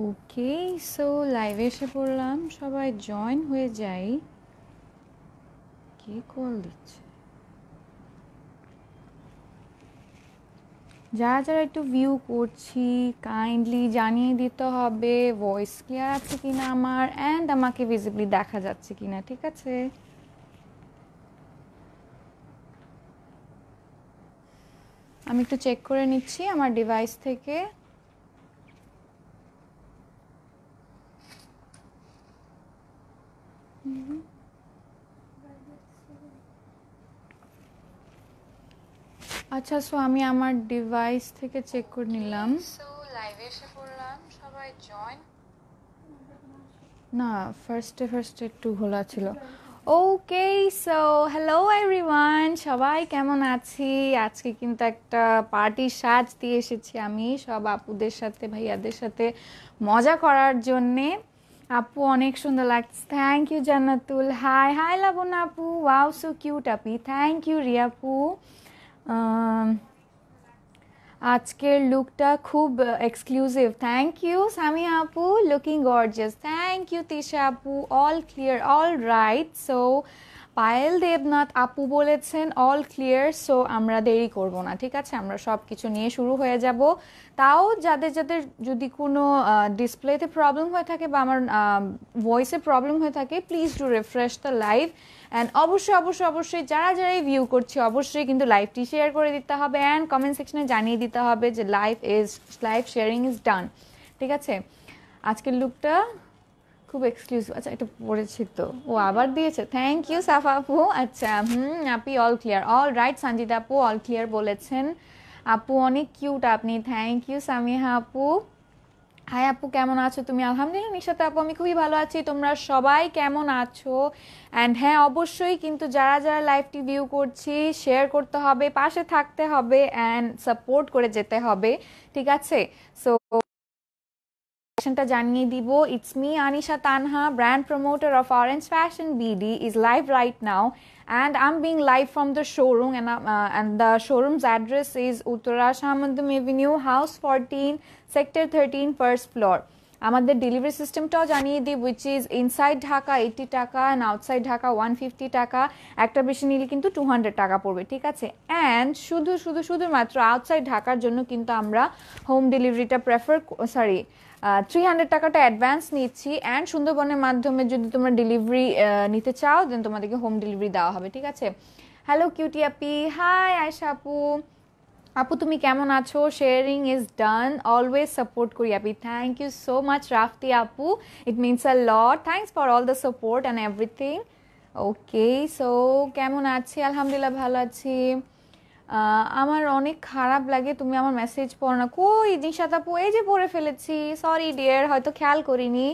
Okay so live এসে পড়লাম সবাই জয়েন হয়ে যাই কে কল দিচ্ছে যারা যারা একটু ভিউ করছি কাইন্ডলি জানিয়ে দিতে হবে ভয়েস ক্লিয়ার আছে কি না আমার অ্যান্ড আমাকে ভিজিবলি দেখা যাচ্ছে কি না ঠিক আছে আমি একটু চেক করে নিচ্ছি আমার ডিভাইস থেকে আচ্ছা সো আমি আমার ডিভাইস থেকে চেক করে নিলাম সো লাইভে এসে পড়লাম সবাই জয়েন না ফার্স্টে ফার্স্টে একটু ঘোলা ছিল ওকে সো হ্যালো এভরিওয়ান সবাই কেমন আছি আজকে কিন্তু একটা পার্টি সাজ দিয়ে এসেছি আমি সব আপুদের সাথে ভাইয়াদের সাথে মজা করার জন্যে আপু অনেক সুন্দর লাগছে thank you Jannatul hi hi লাবণ আপু ওয়াও সো কিউট আপি থ্যাংক ইউ রিয়াপু আজকের লুকটা খুব এক্সক্লুসিভ থ্যাংক ইউ সামি আপু looking gorgeous thank you Tisha আপু all clear all right so Payel Debnath আপু বলেছেন অল ক্লিয়ার সো আমরা দেরি করব না ঠিক আছে আমরা সব কিছু নিয়ে শুরু হয়ে যাব তাও যাদের যাদের যদি কোনো ডিসপ্লেতে প্রবলেম হয়ে থাকে বা আমার ভয়েসে প্রবলেম হয়ে থাকে please do refresh the live and অবশ্যই অবশ্যই অবশ্যই যারা যারাই ভিউ করছে অবশ্যই কিন্তু লাইভটি শেয়ার করে দিতে হবে অ্যান্ড কমেন্ট সেকশনে জানিয়ে দিতে হবে যে live is live sharing is done ঠিক আছে আজকের লুকটা খুব এক্সক্লুসিভ আচ্ছা এটা পড়েছি তো ও আবার দিয়েছে থ্যাংক ইউ সাফা আপু আচ্ছা হুম আপি all clear all right Sanjit আপু অল ক্লিয়ার বলেছেন আপু অনেক কিউট আপনি থ্যাংক ইউ সামিহা আপু হাই আপু কেমন আছো তুমি আলহামদুলিল্লাহ নিশাতে আপু আমি খুবই ভালো আছি তোমরা সবাই কেমন আছো অ্যান্ড হ্যাঁ অবশ্যই কিন্তু যারা যারা লাইভটি ভিউ করছি শেয়ার করতে হবে পাশে থাকতে হবে অ্যান্ড সাপোর্ট করে যেতে হবে ঠিক আছে সো ক্যাপশনটা জানিয়ে দিব it's me Anisha Tanha brand promoter of orange fashion BD is live right now and I am being live from the showroom and the showroom's address is Uttara সামন্দম avenue house fourteen sector thirteen first floor আমাদের delivery সিস্টেমটাও জানিয়ে দিই which is inside Dhaka eighty taka and outside Dhaka one fifty taka একটা বেশি নিলে কিন্তু two hundred টাকা পড়বে ঠিক আছে অ্যান্ড শুধু শুধু শুধুমাত্র আউটসাইড ঢাকার জন্য কিন্তু আমরা হোম ডেলিভারিটা প্রেফার সরি থ্রি হান্ড্রেড টাকাটা অ্যাডভান্স নিচ্ছি অ্যান্ড সুন্দরবনের মাধ্যমে যদি তোমরা ডেলিভারি নিতে চাও দেন তোমাদেরকে হোম ডেলিভারি দেওয়া হবে ঠিক আছে হ্যালো কিউটি আপি হাই আয়সা আপু আপু তুমি কেমন আছো sharing is done always support করি আপি থ্যাংক ইউ সো মাচ রাফতি আপু it means a lot thanks for all the support and everything okay so কেমন আছি আলহামদুলিল্লাহ ভালো আছি আমার অনেক খারাপ লাগে তুমি আমার মেসেজ পড় না কই জিনিসটা আপু এই যে পড়ে ফেলেছি সরি ডিয়ার হয়তো খেয়াল করিনি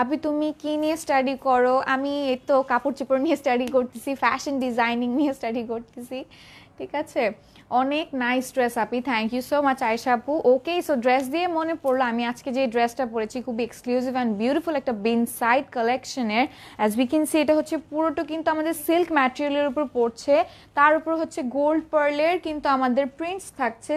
আপনি তুমি কি নিয়ে স্টাডি করো আমি এই তো কাপড় চোপড় নিয়ে স্টাডি করতেছি ফ্যাশন ডিজাইনিং নিয়ে স্টাডি করতেছি ঠিক আছে অনেক নাইস ড্রেস আপি thank you so much Ayesha আপু ওকে সো ড্রেস দিয়ে মনে পড়লো আমি আজকে যে ড্রেসটা পরেছি খুবই এক্সক্লুসিভ অ্যান্ড বিউটিফুল একটা বিন সাইড কালেকশনের অ্যাজ উই ক্যান সি এটা হচ্ছে পুরোটা কিন্তু আমাদের সিল্ক ম্যাটেরিয়ালের উপর পড়ছে তার উপর হচ্ছে গোল্ড পার্লের কিন্তু আমাদের প্রিন্টস থাকছে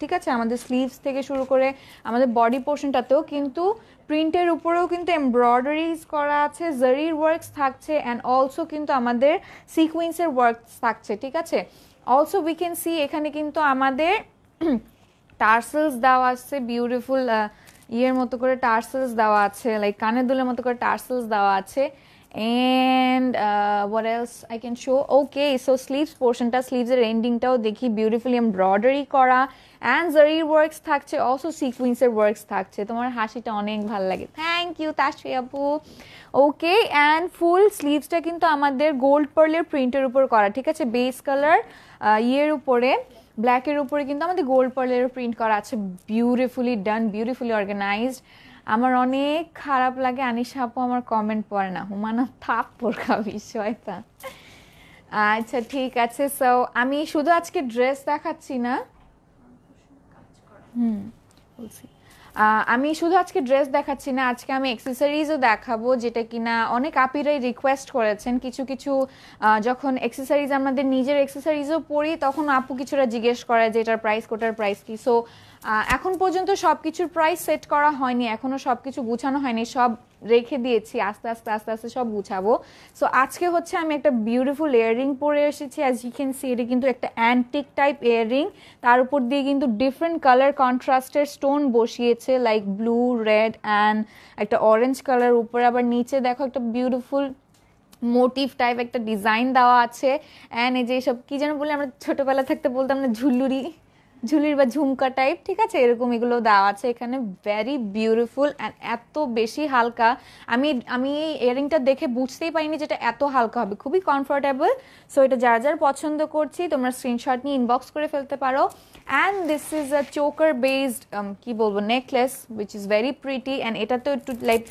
ঠিক আছে আমাদের স্লিভস থেকে শুরু করে আমাদের বডি পোর্শনটাতেও কিন্তু প্রিন্টের উপরেও কিন্তু এমব্রয়ডারিজ করা আছে জারির ওয়ার্কস থাকছে অ্যান্ড অলসো কিন্তু আমাদের সিকুইন্সের ওয়ার্কস থাকছে ঠিক আছে অলসো উই ক্যান সি এখানে কিন্তু আমাদের টার্সেলস দেওয়া আছে বিউটিফুল ইয়ের মতো করে টার্সেলস দেওয়া আছে লাইক কানের দুলের মতো করে টার্সেলস দেওয়া আছে and what else I can show okay so sleeves পোর্শনটা স্লিভসের এন্ডিংটাও দেখি বিউটিফুলি এমব্রয়ডারি করা অ্যান্ড জারির ওয়ার্কস থাকছে অলসো সিকুইন্সের ওয়ার্কস থাকছে তোমার হাসিটা অনেক ভালো লাগে থ্যাংক ইউ তাশ্রী আপু ওকে অ্যান্ড ফুল স্লিভসটা কিন্তু আমাদের গোল্ড পার্লের প্রিন্টের উপর করা ঠিক আছে বেস কালার ইয়ের উপরে ব্ল্যাকের উপরে কিন্তু আমাদের গোল্ড পার্লের প্রিন্ট করা আছে বিউটিফুলি ডান বিউটিফুলি অর্গানাইজড আমার অনেক খারাপ লাগে আনিস আপু আমার কমেন্ট পড়ে না হুমানা থাপ পোরখা বিষয়টা আচ্ছা ঠিক আছে সো আমি শুধু আজকে ড্রেস দেখাচ্ছি না হুম বলছি আমি শুধু আজকে ড্রেস দেখাচ্ছি না আজকে আমি এক্সেসারিজও দেখাবো যেটা কিনা অনেক আপিরাই রিকোয়েস্ট করেছেন কিছু কিছু যখন এক্সেসারিজ আমাদের নিজের এক্সেসারিজও পড়ি তখন আপু কিছুটা জিজ্ঞেস করে যে এটার প্রাইস কোটার প্রাইস কি সো এখন পর্যন্ত সব কিছুর প্রাইস সেট করা হয়নি এখনও সব কিছু গুছানো হয়নি সব রেখে দিয়েছি আস্তে আস্তে আস্তে আস্তে সব গুছাবো সো আজকে হচ্ছে আমি একটা বিউটিফুল ইয়াররিং পরে এসেছি অ্যাজ ইউ ক্যান সি এটা কিন্তু একটা অ্যান্টিক টাইপ ইয়াররিং তার উপর দিয়ে কিন্তু ডিফারেন্ট কালার কন্ট্রাস্টের স্টোন বসিয়েছে লাইক ব্লু রেড অ্যান্ড একটা অরেঞ্জ কালার উপরে আবার নিচে দেখো একটা বিউটিফুল মোটিভ টাইপ একটা ডিজাইন দেওয়া আছে অ্যান্ড এই যে সব কী যেন বলে আমরা ছোটোবেলা থাকতে বলতাম না ঝুল্লুরি ঝুলির বা ঝুমকা টাইপ ঠিক আছে এরকম এগুলো দেওয়া আছে এখানে ভেরি বিউটিফুল অ্যান্ড এত বেশি হালকা আমি আমি এই ইয়ারিংটা দেখে বুঝতেই পারিনি যেটা এত হালকা হবে খুবই কমফোর্টেবল সো এটা যার যার পছন্দ করছি তোমরা স্ক্রিনশট নিয়ে ইনবক্স করে ফেলতে পারো and this is a choker based কি বলবো necklace which is very pretty and এটা তো একটু like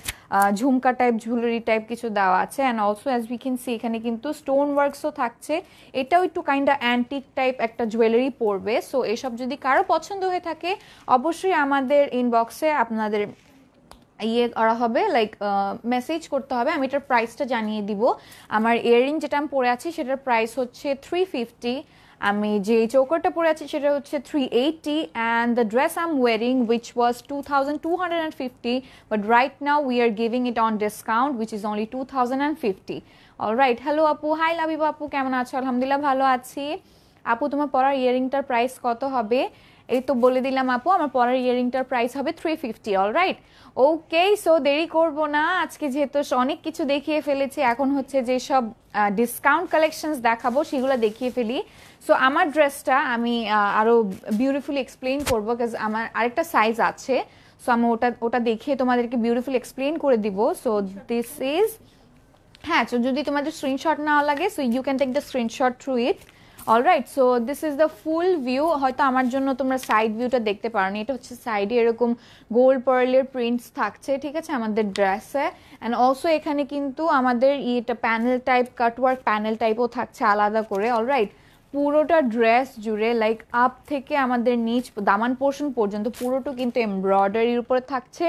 jhumka type jewellery type কিছু দেওয়া আছে and also as we can see এখানে কিন্তু স্টোন ওয়ার্কসও থাকছে এটাও একটু কাইন্ডা অ্যান্টিক টাইপ একটা জুয়েলারি পড়বে সো এসব যদি কারো পছন্দ হয়ে থাকে অবশ্যই আমাদের ইনবক্সে আপনাদের ইয়ে করা হবে লাইক মেসেজ করতে হবে আমি এটার প্রাইসটা জানিয়ে দিব আমার ইয়াররিং যেটা আমি পরে আছি সেটার প্রাইস হচ্ছে থ্রি ফিফটি আমি যে চৌকরটা পরে আছি সেটা হচ্ছে three eighty and the dress I am wearing which was two thousand two hundred and fifty but right now we are giving it on discount which is only two thousand and fifty all right hello আপু hi Labiba আপু কেমন আছো আলহামদুলিল্লাহ ভালো আছি আপু তোমার পরার ইয়ারিংটার প্রাইস কত হবে এই তো বলে দিলাম আপু আমার পরার ইয়ারিংটার প্রাইস হবে three fifty all right okay so দেরি করব না আজকে যেহেতু অনেক কিছু দেখিয়ে ফেলেছি এখন হচ্ছে যেসব ডিসকাউন্ট কালেকশনস দেখাবো সেগুলো দেখিয়ে ফেলি সো আমার ড্রেসটা আমি আরও বিউটিফুলি এক্সপ্লেন করবো বিকজ আমার আরেকটা সাইজ আছে সো আমি ওটা ওটা দেখে তোমাদেরকে বিউটিফুল এক্সপ্লেন করে দিব সো দিস ইজ হ্যাঁ সো যদি তোমাদের স্ক্রিনশট না লাগে so you can take the screenshot through it all right so this is the full view হয়তো আমার জন্য তোমরা সাইড ভিউটা দেখতে পারো এটা হচ্ছে সাইডে এরকম গোল্ড পার্লের প্রিন্টস থাকছে ঠিক আছে আমাদের ড্রেসে অ্যান্ড অলসো এখানে কিন্তু আমাদের ইয়েটা প্যানেল টাইপ কাটওয়ার্ক প্যানেল টাইপও থাকছে আলাদা করে অলরাইট পুরোটা ড্রেস জুড়ে লাইক আপ থেকে আমাদের নিচ দামান পোর্শন পর্যন্ত পুরোটা কিন্তু এমব্রয়ডারির উপরে থাকছে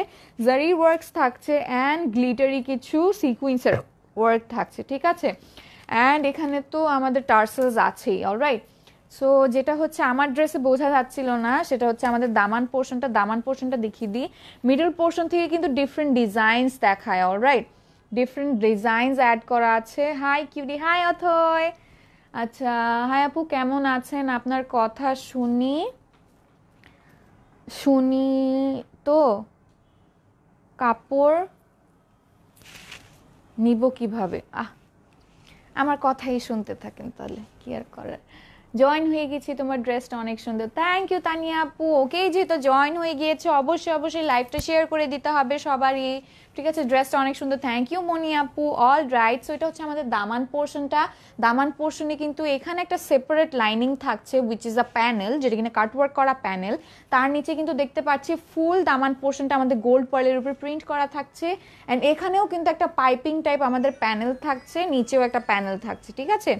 জারি ওয়ার্কস থাকছে অ্যান্ড গ্লিটারি কিছু সিকুইন্সের ওয়ার্ক থাকছে ঠিক আছে অ্যান্ড এখানে তো আমাদের টার্সেলস আছেই অলরাইট সো যেটা হচ্ছে আমার ড্রেসে বোঝা যাচ্ছিল না সেটা হচ্ছে আমাদের দামান পোর্শনটা দামান পোর্শনটা দেখিয়ে দিই মিডল পোর্শন থেকে কিন্তু ডিফারেন্ট ডিজাইনস দেখায় all right different designs add করা আছে হাই কিউডি হাই অথয় আচ্ছা হাই আপু কেমন আছেন আপনার কথা শুনি শুনি তো কাপড় নিব কিভাবে আহ আমার কথাই শুনতে থাকেন তাহলে কি আর করার জয়েন হয়ে গেছি তোমার ড্রেসটা অনেক সুন্দর থ্যাংক ইউ তানিয়া আপু ওকেই যেহেতু জয়েন হয়ে গিয়েছে অবশ্যই অবশ্যই লাইভটা শেয়ার করে দিতে হবে সবারই ঠিক আছে ড্রেসটা অনেক সুন্দর থ্যাংক ইউ মনি আপু অল রাইট সো এটা হচ্ছে আমাদের দামান পোর্শনটা দামান পোর্শনে কিন্তু এখানে একটা সেপারেট লাইনিং থাকছে উইচ ইজ আ প্যানেল যেটা কিনা কাটওয়ার্ক করা প্যানেল তার নিচে কিন্তু দেখতে পাচ্ছি ফুল দামান পোর্শনটা আমাদের গোল্ড পয়েলের উপরে প্রিন্ট করা থাকছে অ্যান্ড এখানেও কিন্তু একটা পাইপিং টাইপ আমাদের প্যানেল থাকছে নিচেও একটা প্যানেল থাকছে ঠিক আছে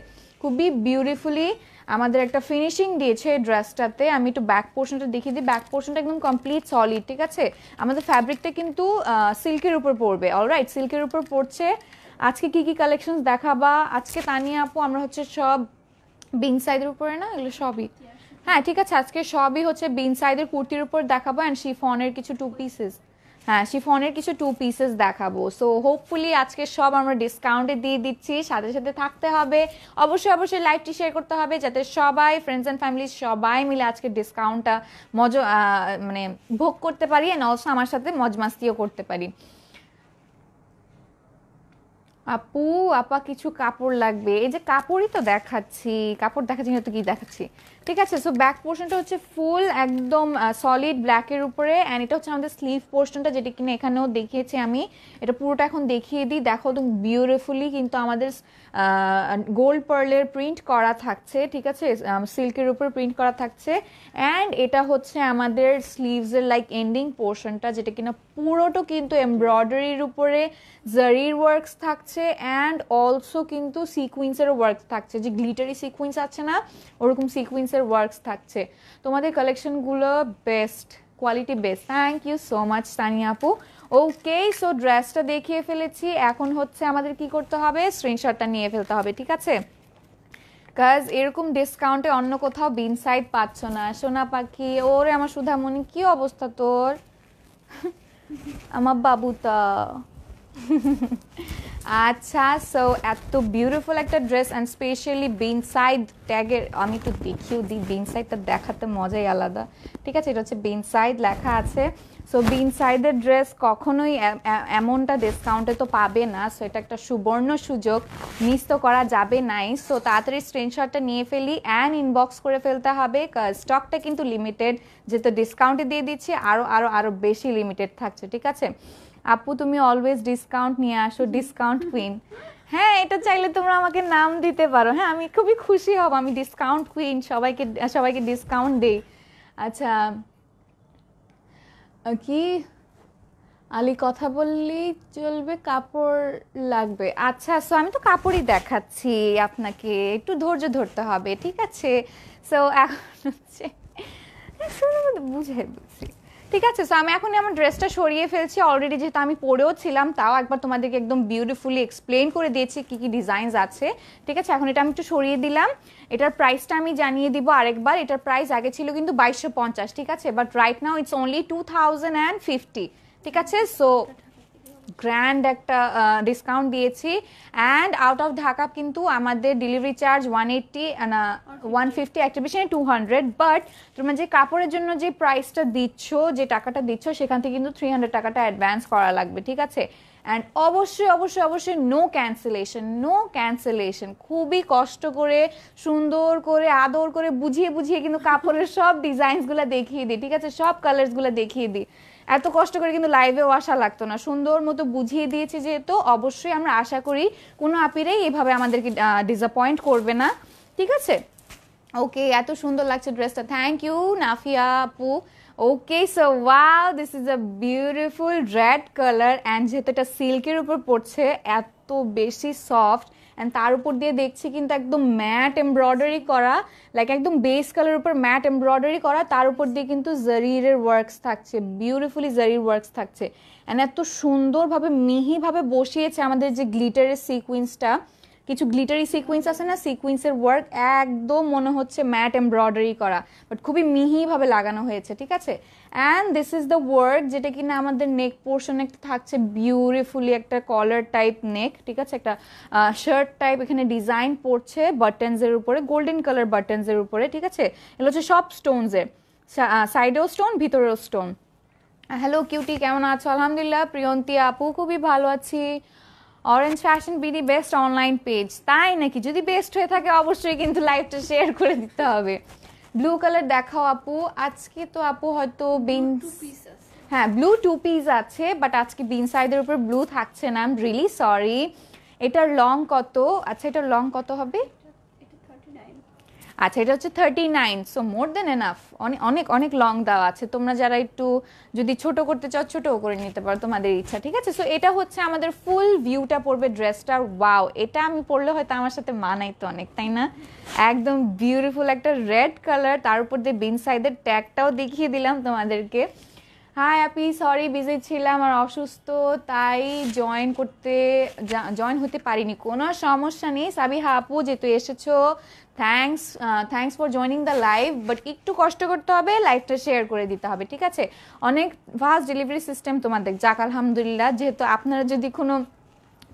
খুবই বিউটিফুলি আমাদের একটা ফিনিশিং দিয়েছে ড্রেসটাতে আমি একটু ব্যাক পোর্শনটা দেখিয়ে দিই ব্যাক পোর্শনটা একদম কমপ্লিট সলিড ঠিক আছে আমাদের ফ্যাব্রিকটা কিন্তু সিল্কের উপর পড়বে অলরাইট সিল্কের উপর পড়ছে আজকে কি কি কালেকশন দেখাবা আজকে তানিয়ে আপু আমরা হচ্ছে সব বিন সাইজের উপরে না এগুলো সবই হ্যাঁ ঠিক আছে আজকে সবই হচ্ছে বিন সাইজের কুর্তির উপর দেখাবো অ্যান্ড শিফনের কিছু টু পিসেস হ্যাঁ শিফনের কিছু টু পিসেস দেখাবো সো হোপফুলি আজকে সব আমরা ডিসকাউন্টে দিয়ে দিচ্ছি সাথে সাথে থাকতে হবে অবশ্যই অবশ্যই লাইভটি শেয়ার করতে হবে যাতে সবাই ফ্রেন্ডস অ্যান্ড ফ্যামিলি সবাই মিলে আজকে ডিসকাউন্টটা মজ মানে ভোগ করতে পারি অ্যান্ড অলসো আমার সাথে মজমাস্তিও করতে পারি আপু আপা কিছু কাপড় লাগবে এই যে কাপড়ই তো দেখাচ্ছি কাপড় দেখাচ্ছি না তো কি দেখাচ্ছি ঠিক আছে সো ব্যাক পোর্শনটা হচ্ছে ফুল একদম সলিড ব্ল্যাকের উপরে অ্যান্ড এটা হচ্ছে আমাদের স্লিভ পোর্শনটা যেটা কিনা এখানেও দেখিয়েছি আমি এটা পুরোটা এখন দেখিয়ে দিই দেখো একদম বিউটিফুলি কিন্তু আমাদের গোল্ড পার্লের প্রিন্ট করা থাকছে ঠিক আছে সিল্কের উপর প্রিন্ট করা থাকছে অ্যান্ড এটা হচ্ছে আমাদের স্লিভসের লাইক এন্ডিং পোর্শনটা যেটা কিনা পুরোটা কিন্তু এমব্রয়ডারির উপরে জারির ওয়ার্কস থাকছে অ্যান্ড অলসো কিন্তু সিকুইন্সেরও ওয়ার্কস থাকছে যে গ্লিটারি সিকুইন্স আছে না ওরকম সিকুইন্স ডিজাইন্সের ওয়ার্কস থাকছে তোমাদের কালেকশনগুলো best quality best thank you so much Sunny আপু ওকে সো ড্রেসটা দেখিয়ে ফেলেছি এখন হচ্ছে আমাদের কি করতে হবে স্ক্রিনশটটা নিয়ে ফেলতে হবে ঠিক আছে কাজ এরকম ডিসকাউন্টে অন্য কোথাও বিন সাইড পাচ্ছ না সোনা পাখি ওরে আমার সুধামণি কি অবস্থা তোর আমার বাবুতা আচ্ছা সো এত বিউটিফুল একটা dress and specially Bin Saeed ট্যাগের আমি একটু দেখিয়েও দিই বিন সাইডটা দেখাতে মজাই আলাদা ঠিক আছে এটা হচ্ছে বিন সাইড লেখা আছে সো বিন সাইডের ড্রেস কখনোই এমনটা ডিসকাউন্টে তো পাবে না সো এটা একটা সুবর্ণ সুযোগ মিস তো করা যাবে নাই সো তাড়াতাড়ি স্ক্রিনশটটা নিয়ে ফেলি অ্যান্ড ইনবক্স করে ফেলতে হবে স্টকটা কিন্তু লিমিটেড যেহেতু ডিসকাউন্টে দিয়ে দিচ্ছি আরও আরও আরও বেশি লিমিটেড থাকছে ঠিক আছে আপু তুমি অলওয়েজ ডিসকাউন্ট নিয়ে আসো ডিসকাউন্ট কুইন হ্যাঁ এটা চাইলে তোমরা আমাকে নাম দিতে পারো হ্যাঁ আমি খুবই খুশি হব আমি ডিসকাউন্ট কুইন সবাইকে সবাইকে ডিসকাউন্ট দেই আচ্ছা কি আলি কথা বললেই চলবে কাপড় লাগবে আচ্ছা সো আমি তো কাপড়ই দেখাচ্ছি আপনাকে একটু ধৈর্য ধরতে হবে ঠিক আছে সো এখন হচ্ছে বুঝে বুঝছি ঠিক আছে সো আমি এখন আমার ড্রেসটা সরিয়ে ফেলছি অলরেডি যেহেতু আমি পরেও ছিলাম তাও একবার তোমাদেরকে একদম বিউটিফুলি এক্সপ্লেন করে দিয়েছি কি কি ডিজাইনস আছে ঠিক আছে এখন এটা আমি একটু সরিয়ে দিলাম এটার প্রাইসটা আমি জানিয়ে দিব আরেকবার এটার প্রাইস আগে ছিল কিন্তু বাইশশো পঞ্চাশ ঠিক আছে but right now it's only two thousand and fifty ঠিক আছে সো গ্র্যান্ড একটা ডিসকাউন্ট দিয়েছি অ্যান্ড আউট অফ ঢাকা কিন্তু আমাদের delivery charge one eighty one fifty একটা টু হান্ড্রেড বাট তোমার যে কাপড়ের জন্য যে প্রাইসটা দিচ্ছ যে টাকাটা দিচ্ছ সেখান থেকে কিন্তু থ্রি হান্ড্রেড টাকাটা অ্যাডভান্স করা লাগবে ঠিক আছে অ্যান্ড অবশ্যই অবশ্যই অবশ্যই নো ক্যান্সেলেশন নো ক্যান্সেলেশন খুবই কষ্ট করে সুন্দর করে আদর করে বুঝিয়ে বুঝিয়ে কিন্তু কাপড়ের সব ডিজাইনসগুলো দেখিয়ে দিই ঠিক আছে সব কালার্সগুলো দেখিয়ে দিই এত কষ্ট করে কিন্তু লাইভে আসা লাগতো না সুন্দর মতো বুঝিয়ে দিয়েছে যেহেতু অবশ্যই আমরা আশা করি কোনো আপিরাই এভাবে আমাদেরকে ডিসঅ্যাপয়েন্ট করবে না ঠিক আছে ওকে এত সুন্দর লাগছে ড্রেসটা থ্যাংক ইউ নাফিয়া আপু okay so wow this is a beautiful red colour and যেহেতু এটা সিল্কের উপর পড়ছে এত বেশি সফট অ্যান্ড তার উপর দিয়ে দেখছি কিন্তু একদম ম্যাট এমব্রয়ডারি করা লাইক একদম বেস কালার উপর ম্যাট এমব্রয়ডারি করা তার উপর দিয়ে কিন্তু জারিরের ওয়ার্কস থাকছে বিউটিফুলি জারির ওয়ার্কস থাকছে অ্যান্ড এত সুন্দরভাবে মিহিভাবে বসিয়েছে আমাদের যে গ্লিটারের সিকুয়েন্সটা কিছু গ্লিটারি সিকুইন্স আছে না সিকুইন্সের ওয়ার্ক একদম মনে হচ্ছে ম্যাট এমব্রয়ডারি করা বাট খুবই মিহিভাবে লাগানো হয়েছে ঠিক আছে and this is the work যেটা কিনা আমাদের নেক পোর্শনে থাকছে বিউটিফুলি একটা কলার টাইপ নেক ঠিক আছে একটা শার্ট টাইপ এখানে ডিজাইন পড়ছে বাটনসের উপরে গোল্ডেন কালার বাটনসের উপরে ঠিক আছে এগুলো হচ্ছে সব স্টোনসের সাইডেও স্টোন ভিতরেও স্টোন হ্যালো কিউটি কেমন আছো আলহামদুলিল্লাহ প্রিয়ন্তী আপু খুবই ভালো আছি Orange fashion BD best online page তাই নাকি যদি বেস্ট হয়ে থাকে অবশ্যই কিন্তু লাইভটা শেয়ার করে দিতে হবে ব্লু কালার দেখাও আপু আজকে তো আপু হয়তো বিনস হ্যাঁ ব্লু টু পিস আছে বাট আজকে বিনস সাইডের উপর ব্লু থাকছে না আই এম রিয়েলি সরি এটার লং কত আচ্ছা এটার লং কত হবে আচ্ছা এটা হচ্ছে thirty nine so more than enough অনেক অনেক লং দাও আছে তোমরা যারা একটু যদি ছোট করতে চাও ছোটও করে নিতে পারো তোমাদের ইচ্ছা ঠিক আছে সো এটা হচ্ছে আমাদের ফুল ভিউটা পড়বে ড্রেসটা ওয়াও এটা আমি পড়লে হয়তো আমার সাথে মানাই তো অনেক তাই না একদম বিউটিফুল একটা রেড কালার তার উপর দিয়ে বিন সাইডের ট্যাগটাও দেখিয়ে দিলাম তোমাদেরকে হাই আপি সরি বিজি ছিলাম আর অসুস্থ তাই জয়েন করতে জয়েন হতে পারিনি কোনো সমস্যা নেই সাবিহা আপু যেহেতু এসেছো thanks thanks for joining the live but একটু কষ্ট করতে হবে লাইভটা শেয়ার করে দিতে হবে ঠিক আছে অনেক ফাস্ট ডেলিভারি সিস্টেম তোমাদের যাক আলহামদুলিল্লাহ যেহেতু আপনারা যদি কোনো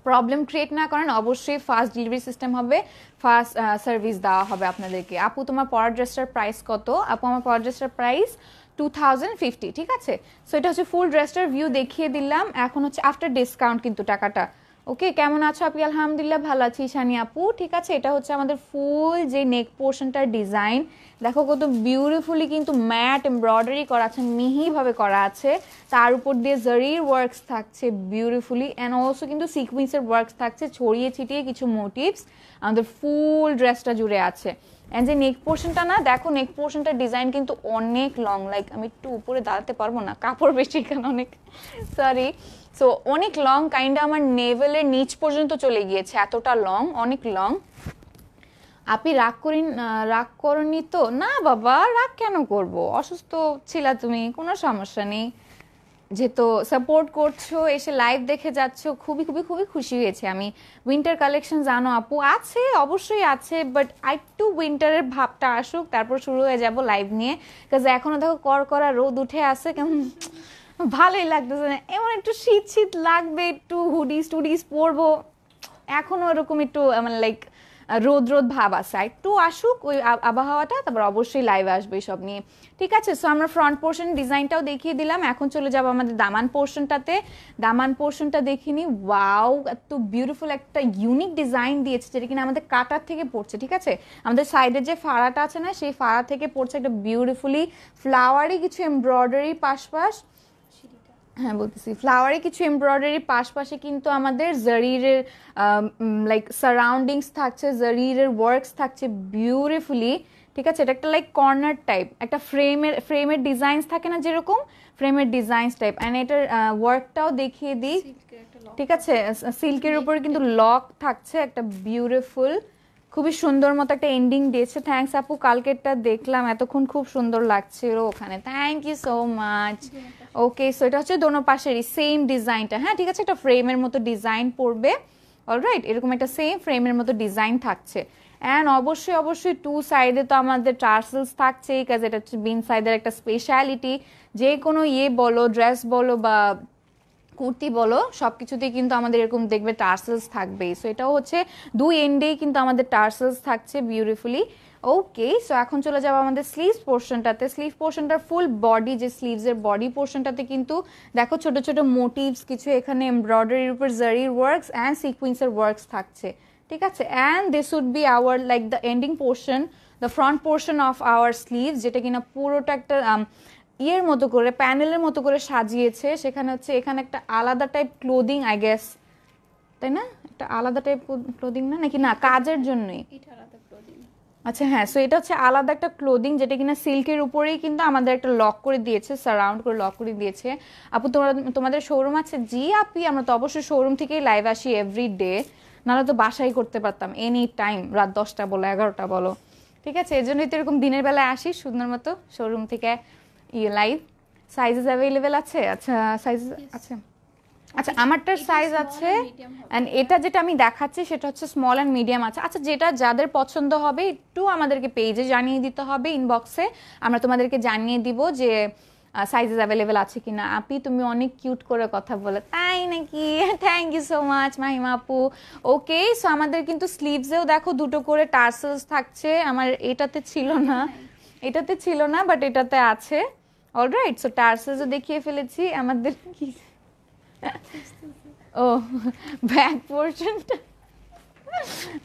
প্রবলেম ক্রিয়েট না করেন অবশ্যই ফাস্ট ডেলিভারি সিস্টেম হবে ফাস্ট সার্ভিস uh, দেওয়া হবে আপনাদেরকে আপু তোমার পড়ার ড্রেসটার প্রাইস কত আপু আমার পড়ার ড্রেসটার প্রাইস টু থাউজেন্ড ফিফটি ঠিক আছে সো এটা হচ্ছে ফুল ড্রেসটার ভিউ দেখিয়ে দিলাম এখন হচ্ছে আফটার ডিসকাউন্ট কিন্তু টাকাটা ওকে কেমন আছো আপনি আলহামদুলিল্লাহ ভালো আছি ইশানি আপু ঠিক আছে এটা হচ্ছে আমাদের ফুল যে নেক পোর্শনটার ডিজাইন দেখো কত বিউটিফুলি কিন্তু ম্যাট এমব্রয়ডারি করা আছে মিহিভাবে করা আছে তার উপর দিয়ে জারির ওয়ার্কস থাকছে বিউটিফুলি অ্যান্ড অলসো কিন্তু সিকুইন্সের ওয়ার্কস থাকছে ছড়িয়ে ছিটিয়ে কিছু মোটিভস আমাদের ফুল ড্রেসটা জুড়ে আছে অ্যান্ড যে নেক পোর্শনটা না দেখো নেক পোর্শনটার ডিজাইন কিন্তু অনেক লং লাইক আমি একটু উপরে দাঁড়াতে পারবো না কাপড় বেশি কেন অনেক সরি সো অনেক লং কাইন্ড আমার নেভেলের নিচ পর্যন্ত চলে গিয়েছে এতটা লং অনেক লং আপনি রাগ করি রাগ করনি তো না বাবা রাগ কেন করব অসুস্থ ছিলা তুমি কোনো সমস্যা নেই যেহেতু সাপোর্ট করছো এসে লাইভ দেখে যাচ্ছ খুবই খুবই খুবই খুশি হয়েছে আমি উইন্টার কালেকশন জানো আপু আছে অবশ্যই আছে বাট একটু উইন্টারের ভাবটা আসুক তারপর শুরু হয়ে যাব লাইভ নিয়ে কাজ এখনও দেখো কর করা রোদ উঠে আসে কেমন ভালোই লাগতেছে না এমন একটু শীত শীত লাগবে একটু হুডিস টুডিস পরবো এখনও এরকম একটু মানে লাইক রোদ রোদ ভাব আছে একটু আসুক ওই আবহাওয়াটা তারপর অবশ্যই লাইভে আসবে সব নিয়ে ঠিক আছে সো আমরা ফ্রন্ট পোর্শন ডিজাইনটাও দেখিয়ে দিলাম এখন চলে যাবো আমাদের দামান পোর্শনটাতে দামান পোর্শনটা দেখিনি ওয়াও এত বিউটিফুল একটা ইউনিক ডিজাইন দিয়েছে যেটা কিনা আমাদের কাটার থেকে পড়ছে ঠিক আছে আমাদের সাইডের যে ফাড়াটা আছে না সেই ফাড়া থেকে পড়ছে একটা বিউটিফুলি ফ্লাওয়ারি কিছু এমব্রয়ডারি পাশপাশ হ্যাঁ বলতেছি ফ্লাওয়ারে কিছু এমব্রয়ডারি পাশপাশে কিন্তু আমাদের জরিরের লাইক সারাউন্ডিংস থাকছে জরিরের ওয়ার্কস থাকছে বিউটিফুলি ঠিক আছে এটা একটা লাইক কর্নার টাইপ একটা ফ্রেমের ফ্রেমের ডিজাইনস থাকে না যেরকম ফ্রেমের ডিজাইনস টাইপ অ্যান্ড এটার ওয়ার্কটাও দেখিয়ে দিই ঠিক আছে সিল্কের উপর কিন্তু লক থাকছে একটা বিউটিফুল খুবই সুন্দর মতো একটা এন্ডিং দিয়েছে থ্যাংকস আপু কালকেরটা দেখলাম এতক্ষণ খুব সুন্দর লাগছিল ওখানে thank you so much okay so এটা হচ্ছে দোনো পাশেরই সেম ডিজাইনটা হ্যাঁ ঠিক আছে একটা ফ্রেমের মতো ডিজাইন পড়বে অলরাইট এরকম একটা সেম ফ্রেমের মতো ডিজাইন থাকছে অ্যান্ড অবশ্যই অবশ্যই টু সাইডে তো আমাদের টার্সেলস থাকছেই কাজ এটা হচ্ছে বিন সাইডের একটা স্পেশালিটি যে কোনো ইয়ে বলো ড্রেস বলো বা কুর্তি বলো সব কিছুতেই কিন্তু আমাদের এরকম দেখবে টার্সেলস থাকবেই সো এটাও হচ্ছে দুই এন্ডেই কিন্তু আমাদের টার্সেলস থাকছে বিউটিফুলি ওকে সো এখন চলে যাবো আমাদের স্লিভ পোর্শনটাতে স্লিভ পোর্শনটার ফুল বডি যে স্লিভসের বডি পোর্শনটাতে কিন্তু দেখো ছোট ছোট মোটিভস কিছু এখানে এমব্রয়ডারির উপর জারির ওয়ার্কস অ্যান্ড সিকুইন্সের ওয়ার্কস থাকছে ঠিক আছে and this would be our like the ending portion the front portion of our sleeve যেটা কিনা পুরোটা একটা um, ইয়ের মতো করে প্যানেলের মতো করে সাজিয়েছে সেখানে হচ্ছে এখানে একটা আলাদা টাইপ ক্লোদিং আই গেস তাই না একটা আলাদা টাইপ ক্লোদিং না নাকি না কাজের জন্যই এটা আচ্ছা হ্যাঁ সো এটা হচ্ছে আলাদা একটা ক্লোদিং যেটা কিনা সিল্কের উপরেই কিন্তু আমাদের একটা লক করে দিয়েছে সারাউন্ড করে লক করে দিয়েছে আপু তোমরা তোমাদের শোরুম আছে জি আপি আমরা তো অবশ্যই শোরুম থেকেই লাইভ আসি এভরি ডে নাহলে তো বাসাই করতে পারতাম এনি টাইম রাত দশটা বলো এগারোটা বলো ঠিক আছে এর জন্যই তো এরকম দিনের বেলায় আসি সুন্দর মতো শোরুম থেকে ইয়ে লাইভ সাইজেস অ্যাভেলেবেল আছে আচ্ছা সাইজেস আছে আচ্ছা আমারটার সাইজ আছে অ্যান্ড এটা যেটা আমি দেখাচ্ছি সেটা হচ্ছে স্মল অ্যান্ড মিডিয়াম আছে আচ্ছা যেটা যাদের পছন্দ হবে একটু আমাদেরকে পেজে জানিয়ে দিতে হবে ইনবক্সে আমরা তোমাদেরকে জানিয়ে দিব যে সাইজেস অ্যাভেলেবেল আছে কি না আপি তুমি অনেক কিউট করে কথা বলে তাই নাকি thank you so much Mahima আপু ওকে সো আমাদের কিন্তু স্লিভসেও দেখো দুটো করে টার্সেলস থাকছে আমার এটাতে ছিল না এটাতে ছিল না বাট এটাতে আছে অলরাইট সো টার্সেলসও দেখিয়ে ফেলেছি আমাদের কি ও ব্যাক পোর্শনটা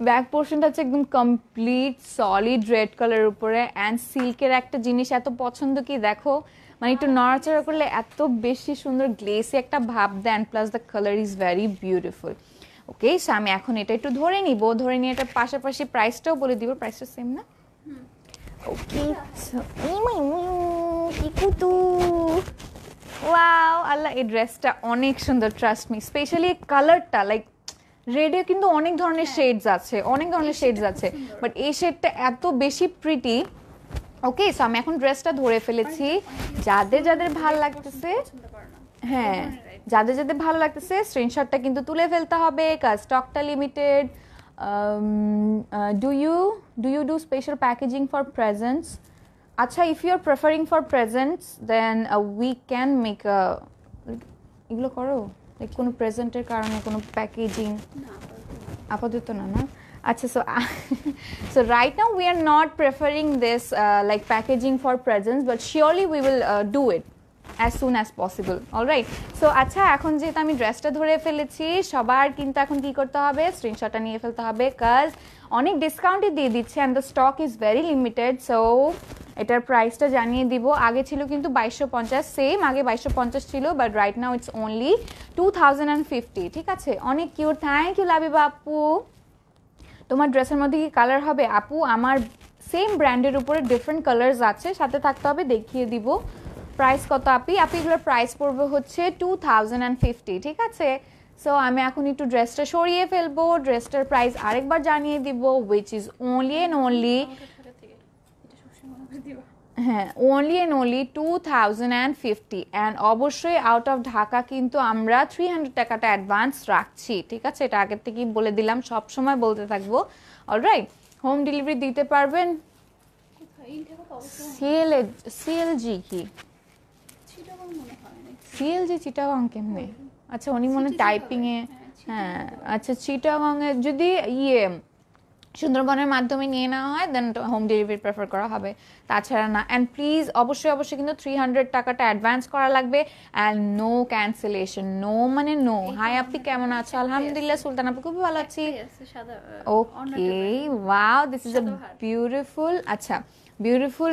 ব্যাক পোর্শনটা হচ্ছে একদম কমপ্লিট সলিড রেড কালারের উপরে অ্যান্ড সিল্কের একটা জিনিস এত পছন্দ কি দেখো মানে একটু নড়াচড়া করলে এত বেশি সুন্দর গ্লেসি একটা ভাব then plus the colour is very beautiful okay so আমি এখন এটা একটু ধরে নিবো ধরে নিয়ে এটা পাশাপাশি প্রাইসটাও বলে দিব প্রাইসটা সেম না ওকে সো কুতু ওয়াও আল্লাহ এই ড্রেসটা অনেক সুন্দর ট্রাস্ট মি স্পেশালি কালারটা লাইক রেডে কিন্তু অনেক ধরনের শেডস হ্যাঁ। আছে অনেক ধরনের শেডস আছে বাট এই শেডটা এত বেশি প্রিটি ওকে সো আমি এখন ড্রেসটা ধরে ফেলেছি যাদের যাদের ভাল লাগতেছে হ্যাঁ যাদের যাদের ভালো লাগতেছে স্ক্রিনশটটা কিন্তু তুলে ফেলতে হবে কাজ স্টকটা limited do you do you do special packaging for presents আচ্ছা if you are preferring for presents then we can make এগুলো করো লাইক কোনো প্রেজেন্টের কারণে কোনো প্যাকেজিং আপাতত না না আচ্ছা so so right now we are not preferring this like packaging for presents but surely we will do it as soon as possible alright so আচ্ছা এখন যেহেতু আমি ড্রেসটা ধরে ফেলেছি সবার কিন্তু এখন কি করতে হবে স্ক্রিনশটটা নিয়ে ফেলতে হবে কাজ অনেক ডিসকাউন্টই দিয়ে দিচ্ছে and the stock is very limited so এটার প্রাইসটা জানিয়ে দিব আগে ছিল কিন্তু বাইশশো পঞ্চাশ সেম আগে বাইশশো পঞ্চাশ ছিল but right now it's only two thousand and fifty ঠিক আছে অনেক কিউর থ্যাংক ইউ লাবিবা আপু তোমার ড্রেসের মধ্যে কি কালার হবে আপু আমার সেম ব্র্যান্ডের উপরে ডিফারেন্ট কালার্স আছে সাথে থাকতে হবে দেখিয়ে দিব প্রাইস কত আপি আপি এগুলোর প্রাইস পড়বে হচ্ছে টু থাউজেন্ড অ্যান্ড ফিফটি ঠিক আছে সো আমি এখন একটু ড্রেসটা সরিয়ে ফেলবো ড্রেসটার প্রাইস আরেকবার জানিয়ে দিব which is only and only হ্যাঁ only and only two thousand and fifty and অবশ্যই আউট অফ ঢাকা কিন্তু আমরা থ্রি হান্ড্রেড টাকাটা অ্যাডভান্স রাখছি ঠিক আছে এটা আগের থেকেই বলে দিলাম সব সময় বলতে থাকবো অলরাইট হোম ডেলিভারি দিতে পারবেন সিএলএ সিএলজি কি সিএলজি চিটাগং কেমনে আচ্ছা উনি মনে টাইপিংয়ে হ্যাঁ, হ্যাঁ আচ্ছা চিটাগংয়ে যদি ইয়ে সুন্দরবনের মাধ্যমে নিয়ে নেওয়া হয় দেন হোম ডেলিভারি প্রেফার করা হবে তাছাড়া না অ্যান্ড প্লিজ অবশ্যই অবশ্যই কিন্তু থ্রি হান্ড্রেড টাকাটা অ্যাডভান্স করা লাগবে অ্যান্ড নো ক্যান্সেলেশন নো মানে নো হাই আপনি কেমন আছো আলহামদুলিল্লাহ সুলতান আপু খুবই ভালো আছি okay wow this is a beautiful আচ্ছা বিউটিফুল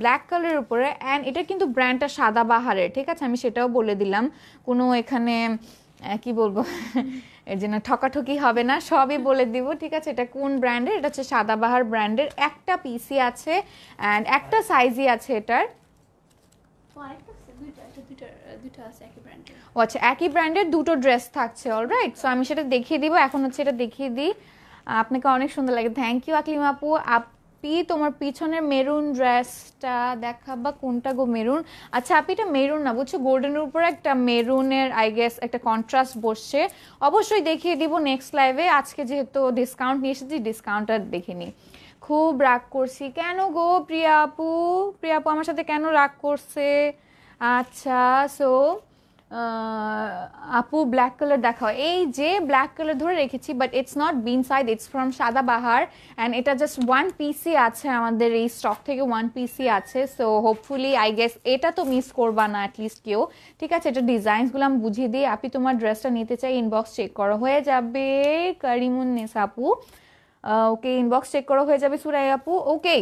ব্ল্যাক কালারের উপরে অ্যান্ড এটা কিন্তু ব্র্যান্ডটা সাদা বাহারের ঠিক আছে আমি সেটাও বলে দিলাম কোনো এখানে কি বলবো এর জন্য ঠকাঠকি হবে না সবই বলে দিব ঠিক আছে এটা কোন ব্র্যান্ডের এটা হচ্ছে সাদাবাহার ব্র্যান্ডের একটা পিসি আছে অ্যান্ড একটা সাইজই আছে এটার ও আচ্ছা একই ব্র্যান্ডের দুটো ড্রেস থাকছে অলরাইট সো আমি সেটা দেখিয়ে দিব এখন হচ্ছে এটা দেখিয়ে দিই আপনাকে অনেক সুন্দর লাগে থ্যাংক ইউ আকলিম আপু আপ আপি তোমার পিছনের মেরুন ড্রেসটা দেখা বা কোনটা গো মেরুন আচ্ছা আপি এটা মেরুন না বুঝছো গোল্ডেনের উপরে একটা মেরুনের আই গেস একটা কন্ট্রাস্ট বসছে অবশ্যই দেখিয়ে দিব নেক্সট লাইভে আজকে যেহেতু ডিসকাউন্ট নিয়ে এসেছি ডিসকাউন্টটা দেখিনি খুব রাগ করছি কেন গো প্রিয়া আপু প্রিয়া আপু আমার সাথে কেন রাগ করছে আচ্ছা সো আপু ব্ল্যাক কালার দেখাও এই যে ব্ল্যাক কালার ধরে রেখেছি but it's not Bin Saeed it's from Sada Bahar and এটা জাস্ট ওয়ান পিসি আছে আমাদের এই স্টক থেকে ওয়ান পিসি আছে সো হোপফুলি আই গেস এটা তো মিস করবা না অ্যাটলিস্ট কেউ ঠিক আছে এটা ডিজাইনসগুলো আমি বুঝিয়ে দিই আপনি তোমার ড্রেসটা নিতে চাই ইনবক্স চেক করা হয়ে যাবে কারিমুন নেস আপু ওকে ইনবক্স চেক করা হয়ে যাবে সুরাই আপু ওকে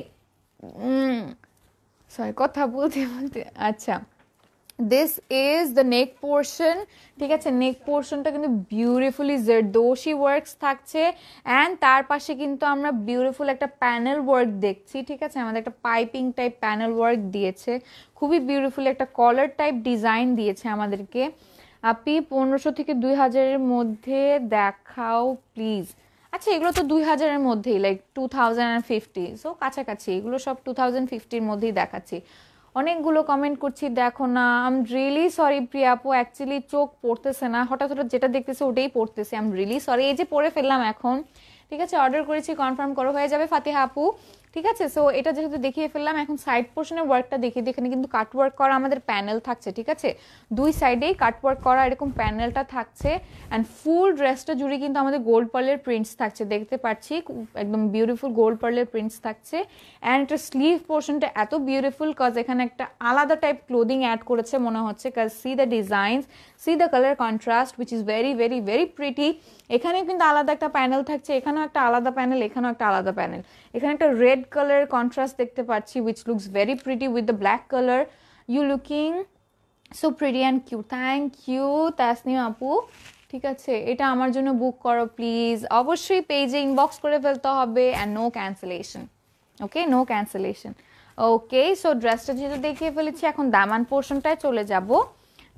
সরি কথা বলতে বলতে আচ্ছা this is the neck portion ঠিক আছে নেক পোর্শনটা কিন্তু বিউটিফুলি জেরদোশি ওয়ার্কস থাকছে অ্যান্ড তার পাশে কিন্তু আমরা বিউটিফুল একটা প্যানেল ওয়ার্ক দেখছি ঠিক আছে আমাদের একটা পাইপিং টাইপ প্যানেল ওয়ার্ক দিয়েছে খুবই বিউটিফুল একটা কলার টাইপ ডিজাইন দিয়েছে আমাদেরকে আপনি পনেরোশো থেকে দুই হাজারের মধ্যে দেখাও প্লিজ আচ্ছা এগুলো তো দুই হাজারের মধ্যেই like two thousand and fifty so কাছাকাছি এগুলো সব টু থাউজেন্ড ফিফটির মধ্যেই দেখাচ্ছি অনেকগুলো কমেন্ট করছি দেখো না আম রিয়েলি সরি প্রিয়াপু অ্যাকচুয়ালি চোখ পড়তেছে না হঠাৎ হঠাৎ যেটা দেখতেছে ওটাই পড়তেছে আম রিয়েলি সরি এই যে পড়ে ফেললাম এখন ঠিক আছে অর্ডার করেছি কনফার্ম করো হয়ে যাবে ফাতিহা আপু ঠিক আছে সো এটা যেহেতু দেখিয়ে ফেললাম এখন সাইড পোর্শনের ওয়ার্কটা দেখি এখানে কিন্তু কাট ওয়ার্ক করা আমাদের প্যানেল থাকছে ঠিক আছে দুই সাইডেই কাট ওয়ার্ক করা এরকম প্যানেলটা থাকছে অ্যান্ড ফুল ড্রেসটা জুড়ে কিন্তু আমাদের গোল্ড পার্লের প্রিন্টস থাকছে দেখতে পাচ্ছি একদম বিউটিফুল গোল্ড পার্লের প্রিন্টস থাকছে অ্যান্ড এটা স্লিভ পোর্শনটা এত বিউটিফুল কজ এখানে একটা আলাদা টাইপ ক্লোদিং অ্যাড করেছে মনে হচ্ছে কাজ see the designs see the colour contrast which is very very very pretty এখানেও কিন্তু আলাদা একটা প্যানেল থাকছে এখানেও একটা আলাদা প্যানেল এখানেও একটা আলাদা প্যানেল এখানে একটা রেড কালার কন্ট্রাস্ট দেখতে পাচ্ছি which looks very pretty with the black colour you looking so pretty and কিউ থ্যাংক ইউ তাসনিম আপু ঠিক আছে এটা আমার জন্য বুক করো প্লিজ অবশ্যই পেজে ইনবক্স করে ফেলতে হবে and no cancellation okay no cancellation okay so ড্রেসটা যেহেতু দেখিয়ে ফেলেছি এখন দামান পোর্শনটায় চলে যাব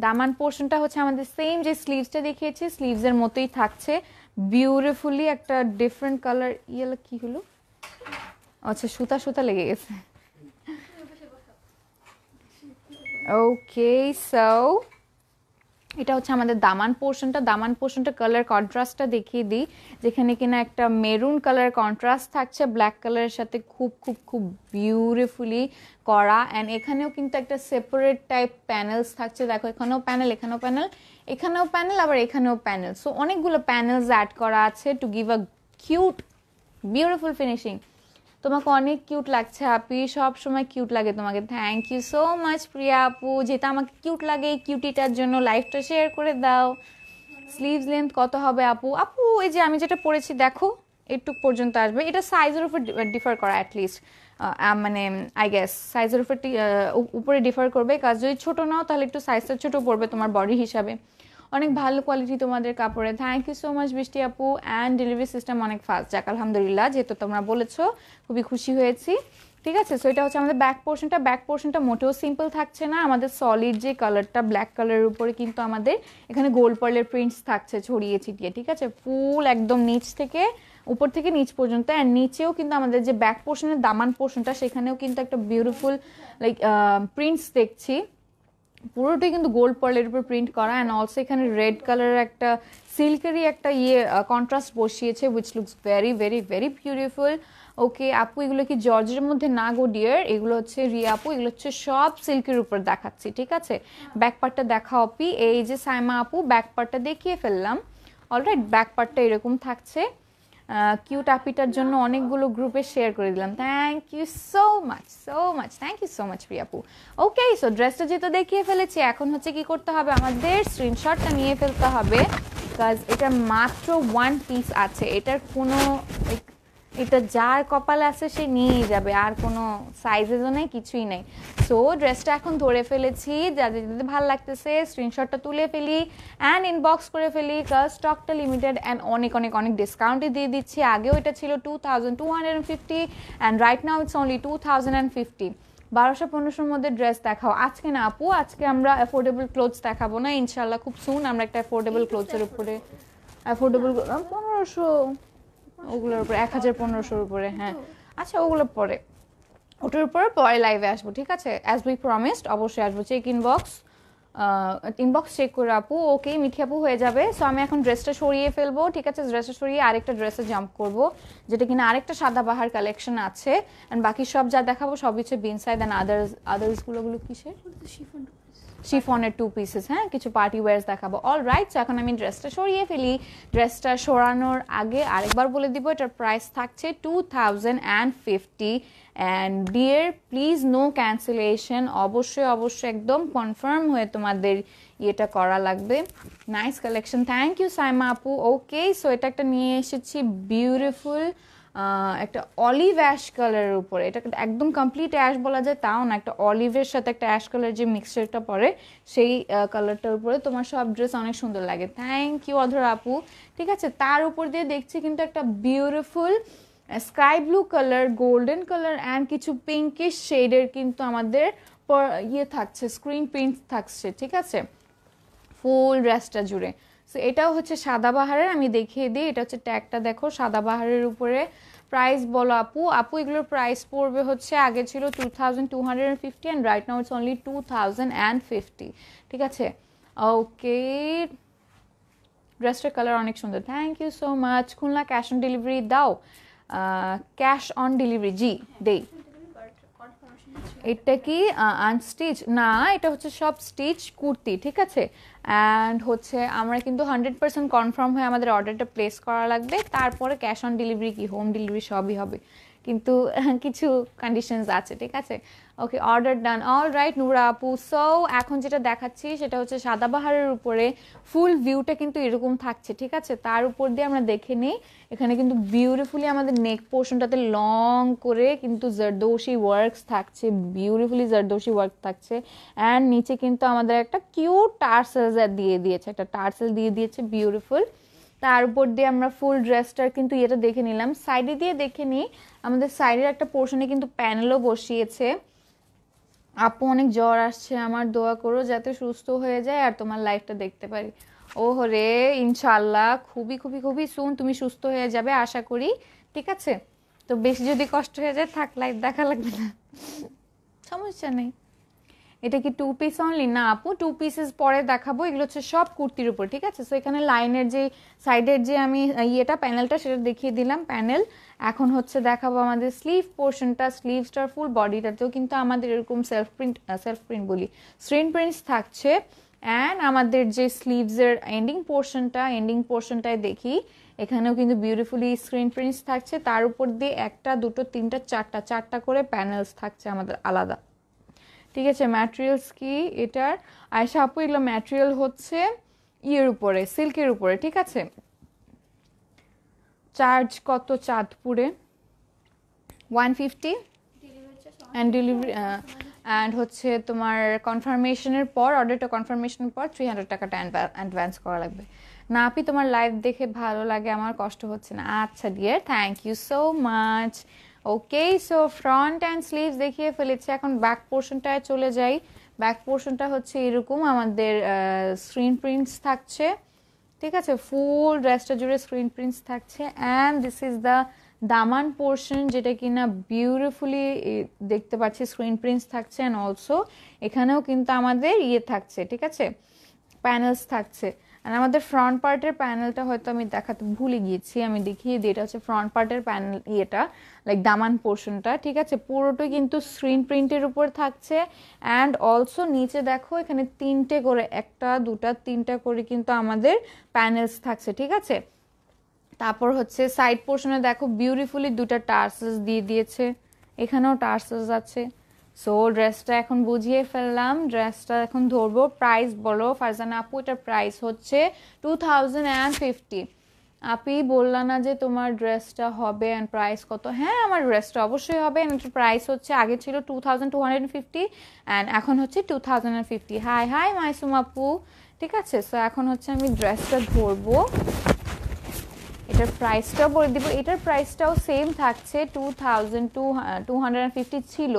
দামান পোর্শনটা হচ্ছে আমাদের সেম যে স্লিভসটা দেখিয়েছি স্লিভসের মতোই থাকছে বিউটিফুলি একটা ডিফারেন্ট কালার ইয়েলো কী হলো আচ্ছা সুতা সুতা লেগে গেছে ওকে সো এটা হচ্ছে আমাদের দামান পোর্শনটা দামান পোর্শনটা কালার কন্ট্রাস্টটা দেখিয়ে দিই যেখানে কিনা একটা মেরুন কালার কন্ট্রাস্ট থাকছে ব্ল্যাক কালারের সাথে খুব খুব খুব বিউটিফুলি করা অ্যান্ড এখানেও কিন্তু একটা সেপারেট টাইপ প্যানেলস থাকছে দেখো এখানেও প্যানেল এখানেও প্যানেল এখানেও প্যানেল আবার এখানেও প্যানেল সো অনেকগুলো প্যানেলস অ্যাড করা আছে to give a cute beautiful finishing তোমাকে অনেক কিউট লাগছে আপি সব সময় কিউট লাগে তোমাকে thank you so much Priya আপু যেটা আমাকে কিউট লাগে এই কিউটিটার জন্য লাইফটা শেয়ার করে দাও স্লিভস লেন্থ কত হবে আপু আপু এই যে আমি যেটা পড়েছি দেখো এটুক পর্যন্ত আসবে এটা সাইজের উপর ডিফার করা অ্যাটলিস্ট মানে আই গেস সাইজের উপর উপরে ডিফার করবে কাজ যদি ছোটো নাও তাহলে একটু সাইজটা ছোটো পড়বে তোমার বডি হিসাবে অনেক ভালো কোয়ালিটি তোমাদের কাপড়ে thank you so much Brishti আপু অ্যান্ড ডেলিভারি সিস্টেম অনেক ফাস্ট যাক আলহামদুলিল্লাহ যেহেতু তোমরা বলেছো খুবই খুশি হয়েছি ঠিক আছে সো এটা হচ্ছে আমাদের ব্যাক পোর্শনটা ব্যাক পোর্শনটা মোটেও সিম্পল থাকছে না আমাদের সলিড যে কালারটা ব্ল্যাক কালারের উপরে কিন্তু আমাদের এখানে গোল্ড পার্লের প্রিন্টস থাকছে ছড়িয়ে ছিটিয়ে ঠিক আছে ফুল একদম নিচ থেকে উপর থেকে নিচ পর্যন্ত অ্যান্ড নিচেও কিন্তু আমাদের যে ব্যাক পোর্শনের দামান পোর্শনটা সেখানেও কিন্তু একটা বিউটিফুল লাইক প্রিন্টস দেখছি পুরোটাই কিন্তু গোল্ড পার্লের উপর প্রিন্ট করা অ্যান্ড অলসো এখানে রেড কালারের একটা সিল্কেরই একটা ইয়ে কন্ট্রাস্ট বসিয়েছে which looks very very very beautiful okay আপু এগুলো কি জর্জের মধ্যে না গো ডিয়ার এগুলো হচ্ছে রিয়া আপু এগুলো হচ্ছে সব সিল্কের উপর দেখাচ্ছি ঠিক আছে ব্যাকপার্টটা দেখা অপি এই যে সাইমা আপু ব্যাকপার্টটা দেখিয়ে ফেললাম অলরাইট ব্যাকপার্টটা এরকম থাকছে কিউট আপিটার জন্য অনেকগুলো গ্রুপে শেয়ার করে দিলাম thank you so much so much thank you so much প্রিয়াপু ওকে সো ড্রেসটা যেহেতু দেখিয়ে ফেলেছি এখন হচ্ছে কি করতে হবে আমাদের স্ক্রিনশটটা নিয়ে ফেলতে হবে বিকজ এটা মাত্র ওয়ান পিস আছে এটার কোনো লাইক এটা যার কপাল আছে সে নিয়ে যাবে আর কোনো সাইজেরও নেই কিছুই নেই সো ড্রেসটা এখন ধরে ফেলেছি যাদের যাদের ভালো লাগতেছে স্ক্রিনশটটা তুলে ফেলি অ্যান্ড ইনবক্স করে ফেলি কারণ স্টকটা লিমিটেড অ্যান্ড অনেক অনেক অনেক ডিসকাউন্টে দিয়ে দিচ্ছি আগেও এটা ছিল two thousand two hundred and fifty and right now it's only two thousand and fifty বারোশো পনেরোশোর মধ্যে ড্রেস দেখাও আজকে না আপু আজকে আমরা অ্যাফোর্ডেবল ক্লোথস দেখাবো না ইনশাল্লাহ খুব সুন আমরা একটা অ্যাফোর্ডেবল ক্লোথসের উপরে অ্যাফোর্ডেবল পনেরোশো ওগুলোর উপরে এক হাজার পনেরোশোর উপরে হ্যাঁ আচ্ছা ওগুলো পরে ওটার উপরে পরে লাইভে আসবো ঠিক আছে অ্যাজ উই প্রমিসড অবশ্যই আসবো চেক ইনবক্স ইনবক্স চেক করে আপু ওকে মিঠি আপু হয়ে যাবে সো আমি এখন ড্রেসটা সরিয়ে ফেলবো ঠিক আছে ড্রেসটা সরিয়ে আরেকটা ড্রেসে জাম্প করব যেটা কিনা আরেকটা সাদা বাহার কালেকশন আছে অ্যান্ড বাকি সব যা দেখাবো সব হচ্ছে বিনসাইড অ্যান্ড আদার্স আদার্সগুলোগুলো কিসের শিফন শিফনের টু পিসেস হ্যাঁ কিছু পার্টি ওয়ার্স দেখাবো অল রাইট সো এখন আমি ড্রেসটা সরিয়ে ফেলি ড্রেসটা সরানোর আগে আরেকবার বলে দিব এটার প্রাইস থাকছে two thousand and fifty and dear please no cancellation অবশ্যই অবশ্যই একদম কনফার্ম হয়ে তোমাদের ইয়েটা করা লাগবে nice collection thank you Saima আপু ওকে সো এটা একটা নিয়ে এসেছি বিউটিফুল একটা অলিভ অ্যাশ কালারের উপরে এটা একদম কমপ্লিট অ্যাশ বলা যায় তাও না একটা অলিভের সাথে একটা অ্যাশ কালার যে মিক্সচারটা পরে সেই কালারটার উপরে তোমার সব ড্রেস অনেক সুন্দর লাগে থ্যাংক ইউ অধর আপু ঠিক আছে তার উপর দিয়ে দেখছি কিন্তু একটা beautiful sky blue colour golden colour and কিছু পিঙ্কিশ শেডের কিন্তু আমাদের ইয়ে থাকছে স্ক্রিন প্রিন্ট থাকছে ঠিক আছে ফুল ড্রেসটা জুড়ে সো এটাও হচ্ছে সাদাবাহারের আমি দেখিয়ে দিই এটা হচ্ছে ট্যাগটা দেখো সাদাবাহারের উপরে প্রাইস বলো আপু আপু এগুলোর প্রাইস পড়বে হচ্ছে আগে ছিল two thousand two hundred and fifty and right now it's only two thousand and fifty ঠিক আছে ওকে ড্রেসটার কালার অনেক সুন্দর thank you so much Khulna cash on delivery দাও ক্যাশ অন ডেলিভারি জি দেই এটা কি আনস্টিচ না এটা হচ্ছে সব স্টিচ কুর্তি ঠিক আছে অ্যান্ড হচ্ছে আমরা কিন্তু হান্ড্রেড পার্সেন্ট কনফার্ম হয়ে আমাদের অর্ডারটা প্লেস করা লাগবে তারপরে ক্যাশ অন ডেলিভারি কি হোম ডেলিভারি সবই হবে কিন্তু কিছু কন্ডিশনস আছে ঠিক আছে okay order done all right Nura আপু সো এখন যেটা দেখাচ্ছি সেটা হচ্ছে সাদাবাহারের উপরে ফুল ভিউটা কিন্তু এরকম থাকছে ঠিক আছে তার উপর দিয়ে আমরা দেখে নিই এখানে কিন্তু বিউটিফুলি আমাদের নেক পোর্শনটাতে লং করে কিন্তু জারদোশি ওয়ার্কস থাকছে বিউটিফুলি জারদোশি ওয়ার্ক থাকছে অ্যান্ড নিচে কিন্তু আমাদের একটা কিউট টার্সেল দিয়ে দিয়েছে একটা টার্সেল দিয়ে দিয়েছে বিউটিফুল তার উপর দিয়ে আমরা ফুল ড্রেসটার কিন্তু ইয়েটা দেখে নিলাম সাইডে দিয়ে দেখে নিই আমাদের সাইডের একটা পোর্শনে কিন্তু প্যানেলও বসিয়েছে আপু অনেক জ্বর আসছে আমার দোয়া করো যাতে সুস্থ হয়ে যায় আর তোমার লাইফটা দেখতে পারি ও রে ইনশাল্লাহ খুবই খুবই খুবই শুন তুমি সুস্থ হয়ে যাবে আশা করি ঠিক আছে তো বেশি যদি কষ্ট হয়ে যায় থাক লাইফ দেখা লাগবে না সমস্যা নেই এটা কি টু পিস অনলি না আপু টু পিসেস পরে দেখাবো এগুলো হচ্ছে সব কুর্তির উপর ঠিক আছে সো এখানে লাইনের যে সাইডের যে আমি ইয়েটা প্যানেলটা সেটা দেখিয়ে দিলাম প্যানেল এখন হচ্ছে দেখাবো আমাদের স্লিভ পোর্শনটা স্লিভসটার ফুল বডিটাতেও কিন্তু আমাদের এরকম সেলফ প্রিন্ট সেলফ প্রিন্ট বলি স্ক্রিন প্রিন্টস থাকছে অ্যান্ড আমাদের যে স্লিভসের এন্ডিং পোর্শনটা এন্ডিং পোর্শনটায় দেখি এখানেও কিন্তু বিউটিফুলি স্ক্রিন প্রিন্টস থাকছে তার উপর দিয়ে একটা দুটো তিনটা চারটা চারটা করে প্যানেলস থাকছে আমাদের আলাদা ঠিক আছে ম্যাটেরিয়ালস কি এটার আয়সা আপু এগুলো ম্যাটেরিয়াল হচ্ছে ইয়ের উপরে সিল্কের উপরে ঠিক আছে চার্জ কত চাঁদপুরে one fifty and delivery and হচ্ছে তোমার কনফার্মেশনের পর অর্ডারটা কনফার্মেশনের পর থ্রি হান্ড্রেড টাকাটা অ্যাডভান্স করা লাগবে না আপি তোমার লাইভ দেখে ভালো লাগে আমার কষ্ট হচ্ছে না আচ্ছা dear thank you so much okay so front and sleeves দেখিয়ে ফেলেছি এখন ব্যাক পোর্শনটায় চলে যাই ব্যাক পোর্শনটা হচ্ছে এরকম আমাদের স্ক্রিন প্রিন্টস থাকছে ঠিক আছে ফুল ড্রেসটা জুড়ে স্ক্রিন প্রিন্টস থাকছে অ্যান্ড দিস ইজ দ্য দামান পোর্শন যেটা কিনা বিউটিফুলি দেখতে পাচ্ছি স্ক্রিন প্রিন্টস থাকছে অ্যান্ড অলসো এখানেও কিন্তু আমাদের ইয়ে থাকছে ঠিক আছে প্যানেলস থাকছে আর আমাদের ফ্রন্ট পার্টের প্যানেলটা হয়তো আমি দেখাতে ভুলে গিয়েছি আমি দেখিয়ে দিই এটা হচ্ছে ফ্রন্ট পার্টের প্যানেল ইয়েটা লাইক দামান পোর্শনটা ঠিক আছে পুরোটাই কিন্তু স্ক্রিন প্রিন্টের উপর থাকছে অ্যান্ড অলসো নিচে দেখো এখানে তিনটে করে একটা দুটা তিনটা করে কিন্তু আমাদের প্যানেলস থাকছে ঠিক আছে তারপর হচ্ছে সাইড পোর্শনে দেখো বিউটিফুলি দুটা টার্সেস দিয়ে দিয়েছে এখানেও টার্সেস আছে সো ড্রেসটা এখন বুঝিয়ে ফেললাম ড্রেসটা এখন ধরবো প্রাইস বলো ফারজানা আপু এটার প্রাইস হচ্ছে টু থাউজেন্ড অ্যান্ড ফিফটি আপি বললা না যে তোমার ড্রেসটা হবে অ্যান্ড প্রাইস কত হ্যাঁ আমার ড্রেসটা অবশ্যই হবে অ্যান্ড প্রাইস হচ্ছে আগে ছিল two thousand two hundred fifty and এখন হচ্ছে two thousand and fifty hi hi Maisum আপু ঠিক আছে সো এখন হচ্ছে আমি ড্রেসটা ধরবো এটার প্রাইসটাও বলে দিব এটার প্রাইসটাও সেম থাকছে two thousand two two hundred fifty ছিল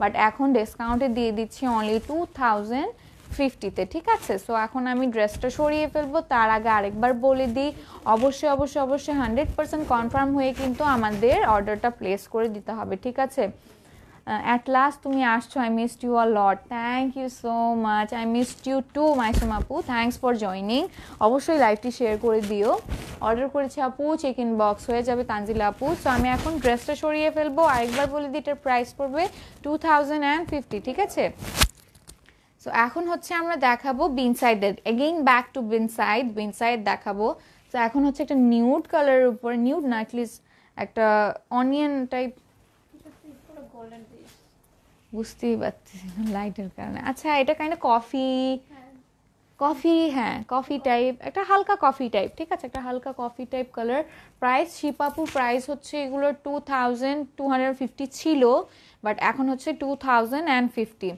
বাট এখন ডিসকাউন্টে দিয়ে দিচ্ছি অনলি টু থাউজেন্ড ফিফটিতে ঠিক আছে সো এখন আমি ড্রেসটা সরিয়ে ফেলবো তার আগে আরেকবার বলে দিই অবশ্যই অবশ্যই অবশ্যই হান্ড্রেড পার্সেন্ট কনফার্ম হয়ে কিন্তু আমাদের অর্ডারটা প্লেস করে দিতে হবে ঠিক আছে অ্যাট uh, লাস্ট তুমি আসছো I missed you a lot thank you so much I missed you too Maisum আপু থ্যাংকস ফর জয়নিং অবশ্যই লাইভটি শেয়ার করে দিও অর্ডার করেছি আপু চেক ইন বক্স হয়ে যাবে তানজিলা আপু সো আমি এখন ড্রেসটা সরিয়ে ফেলবো আরেকবার বলে দিই এটার প্রাইস পড়বে টু থাউজেন্ড অ্যান্ড ফিফটি ঠিক আছে সো এখন হচ্ছে আমরা দেখাবো বিনসাইডের এগেইন ব্যাক টু বিনসাইড বিনসাইড দেখাবো তো এখন হচ্ছে একটা নিউড কালারের উপর নিউড না একটা অনিয়ন টাইপ বুঝতেই পারছি লাইটের কারণে আচ্ছা এটা কাইন্ড কফি কফি হ্যাঁ কফি টাইপ একটা হালকা কফি টাইপ ঠিক আছে একটা হালকা কফি টাইপ কালার প্রাইস শিপাপুর প্রাইস হচ্ছে এগুলোর two thousand two hundred fifty ছিল বাট এখন হচ্ছে two thousand and fifty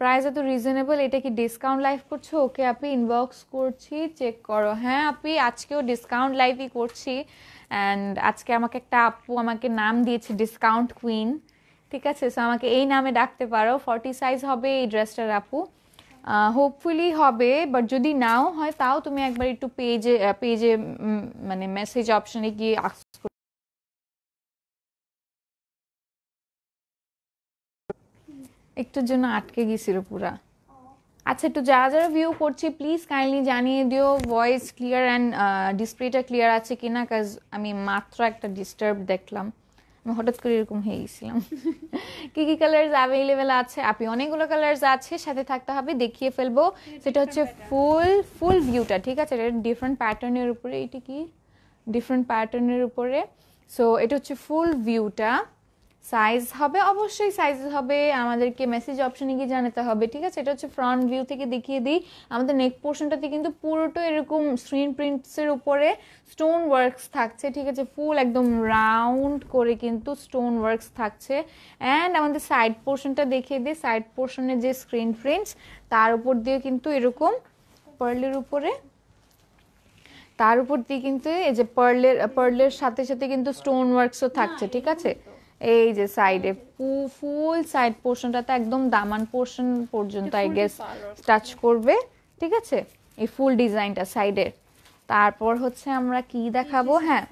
price এত রিজনেবল এটা কি ডিসকাউন্ট লাইভ করছো ওকে আপনি ইনবক্স করছি চেক করো হ্যাঁ আপনি আজকেও ডিসকাউন্ট লাইভই করছি অ্যান্ড আজকে আমাকে একটা আপু আমাকে নাম দিয়েছে ডিসকাউন্ট কুইন ঠিক আছে সো আমাকে এই নামে ডাকতে পারো ফর্টি সাইজ হবে এই ড্রেসটার আপু হোপফুলি হবে বাট যদি নাও হয় তাও তুমি একবার একটু পেজে পেজে মানে মেসেজ অপশনে গিয়ে একটুর জন্য আটকে গেছিল পুরা আচ্ছা একটু যারা যারা ভিউ করছি প্লিজ কাইন্ডলি জানিয়ে দিও ভয়েস ক্লিয়ার অ্যান্ড ডিসপ্লেটা ক্লিয়ার আছে কিনা কাজ আমি মাত্র একটা ডিস্টার্ব দেখলাম আমি হঠাৎ করে এরকম হয়ে গেছিলাম কি কি কালার্স অ্যাভেলেবেল আছে আপনি অনেকগুলো কালার্স আছে সাথে থাকতে হবে দেখিয়ে ফেলবো সেটা হচ্ছে ফুল ফুল ভিউটা ঠিক আছে এটা ডিফারেন্ট প্যাটার্নের উপরে এটা কি ডিফারেন্ট প্যাটার্নের উপরে সো এটা হচ্ছে ফুল ভিউটা সাইজ হবে অবশ্যই সাইজ হবে আমাদেরকে মেসেজ অপশানে গিয়ে জানাতে হবে ঠিক আছে এটা হচ্ছে ফ্রন্ট ভিউ থেকে দেখিয়ে দিই আমাদের নেক পোর্শনটাতে কিন্তু পুরোটা এরকম স্ক্রিন প্রিন্টসের উপরে স্টোন ওয়ার্কস থাকছে ঠিক আছে ফুল একদম রাউন্ড করে কিন্তু স্টোন ওয়ার্কস থাকছে অ্যান্ড আমাদের সাইড পোর্শনটা দেখিয়ে দিই সাইড পোর্শনে যে স্ক্রিন প্রিন্টস তার উপর দিয়ে কিন্তু এরকম পার্লের উপরে তার উপর দিয়ে কিন্তু এই যে পার্লের পার্লের সাথে সাথে কিন্তু স্টোন ওয়ার্কসও থাকছে ঠিক আছে এই যে সাইডে ফুল সাইড পোর্শনটা তো একদম দামান পোর্শন পর্যন্ত আই গেস টাচ করবে ঠিক আছে এই ফুল ডিজাইনটা সাইডের তারপর হচ্ছে আমরা কি দেখাবো হ্যাঁ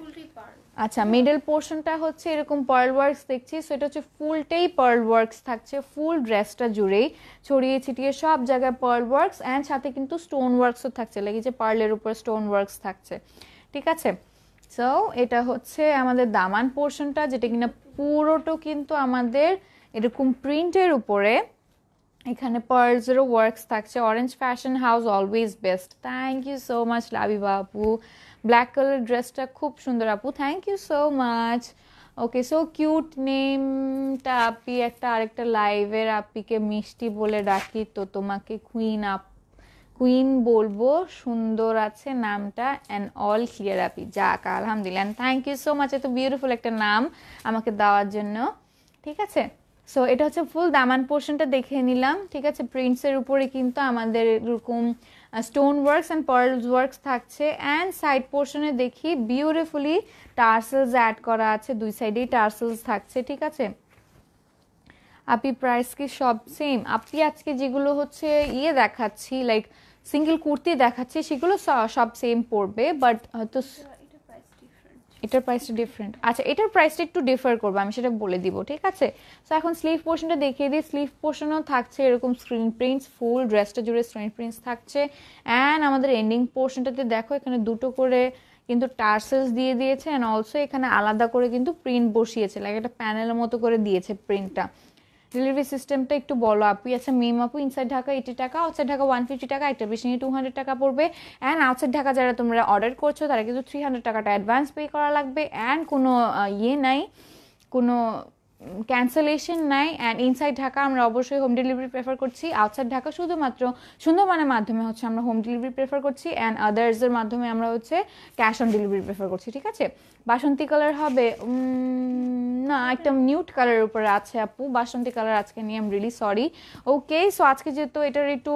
আচ্ছা মিডল পোর্শনটা হচ্ছে এরকম পার্ল ওয়ার্কস দেখছি সেটা হচ্ছে ফুলটাই পার্ল ওয়ার্কস থাকছে ফুল ড্রেসটা জুড়েই ছড়িয়ে ছিটিয়ে সব জায়গায় পার্ল ওয়ার্কস অ্যান্ড সাথে কিন্তু স্টোন ওয়ার্কসও থাকছে লাগে যে পার্লের উপর স্টোন ওয়ার্কস থাকছে ঠিক আছে সো এটা হচ্ছে আমাদের দামান পোর্শনটা যেটা কিনা পুরোটো কিন্তু আমাদের এরকম প্রিন্টের উপরে এখানে পার্লসেরও ওয়ার্কস থাকছে orange fashion house always best thank you so much Labiba আপু ব্ল্যাক কালার ড্রেসটা খুব সুন্দর আপু thank you so much okay so cute নেমটা আপি একটা আরেকটা লাইভের আপিকে মিষ্টি বলে ডাকি তো তোমাকে কুইন আপ কুইন বলবো সুন্দর আছে নামটা অ্যান্ড অল ক্লিয়ার আপি যাক আলহামদুলিল্লাহ থ্যাংক ইউ সো মাচ এত বিউটিফুল একটা নাম আমাকে দেওয়ার জন্য ঠিক আছে সো এটা হচ্ছে ফুল দামান পোর্শনটা দেখে নিলাম ঠিক আছে প্রিন্টসের উপরে কিন্তু আমাদের এরকম stone works and pearls works থাকছে অ্যান্ড সাইড পোর্শনে দেখি বিউটিফুলি টার্সেলস অ্যাড করা আছে দুই সাইডেই টার্সেলস থাকছে ঠিক আছে আপি প্রাইস কি সব সেম আপনি আজকে যেগুলো হচ্ছে ইয়ে দেখাচ্ছি লাইক সিঙ্গেল কুর্তি দেখাচ্ছে সেগুলো সব সেম পড়বে বাট হয়তো এটার প্রাইসটা ডিফারেন্ট আচ্ছা এটার প্রাইসটা একটু ডিফার করবো আমি সেটা বলে দিব ঠিক আছে সো এখন স্লিভ পোর্শনটা দেখিয়ে দিই স্লিভ পোর্শনও থাকছে এরকম স্ক্রিন প্রিন্টস ফুল ড্রেসটা জুড়ে স্ক্রিন প্রিন্টস থাকছে অ্যান্ড আমাদের এন্ডিং পোর্শনটাতে দেখো এখানে দুটো করে কিন্তু টার্সেলস দিয়ে দিয়েছে অ্যান্ড অলসো এখানে আলাদা করে কিন্তু প্রিন্ট বসিয়েছে লাইক একটা প্যানেলের মতো করে দিয়েছে প্রিন্টটা ডেলিভারি সিস্টেমটা একটু বলো আপু আচ্ছা মেম আপু ইনসাইড ঢাকা এইটি টাকা outside Dhaka one fifty taka একটা বেশি নিয়ে টু হান্ড্রেড টাকা পড়বে অ্যান্ড আউটসাইড ঢাকা যারা তোমরা অর্ডার করছো তারা কিন্তু থ্রি হান্ড্রেড টাকাটা অ্যাডভান্স পে করা লাগবে অ্যান্ড কোনো ইয়ে নাই কোনো ক্যান্সেলেশন নাই অ্যান্ড ইনসাইড ঢাকা আমরা অবশ্যই হোম ডেলিভারি প্রেফার করছি আউটসাইড ঢাকা শুধুমাত্র সুন্দরবনের মাধ্যমে হচ্ছে আমরা হোম ডেলিভারি প্রেফার করছি অ্যান্ড আদার্সের মাধ্যমে আমরা হচ্ছে ক্যাশ অন ডেলিভারি প্রেফার করছি ঠিক আছে বাসন্তী কালার হবে না একটা নিউট কালারের উপরে আছে আপু বাসন্তী কালার আজকে নিয়ে আমি রিলি সরি ওকে সো আজকে যেহেতু এটার একটু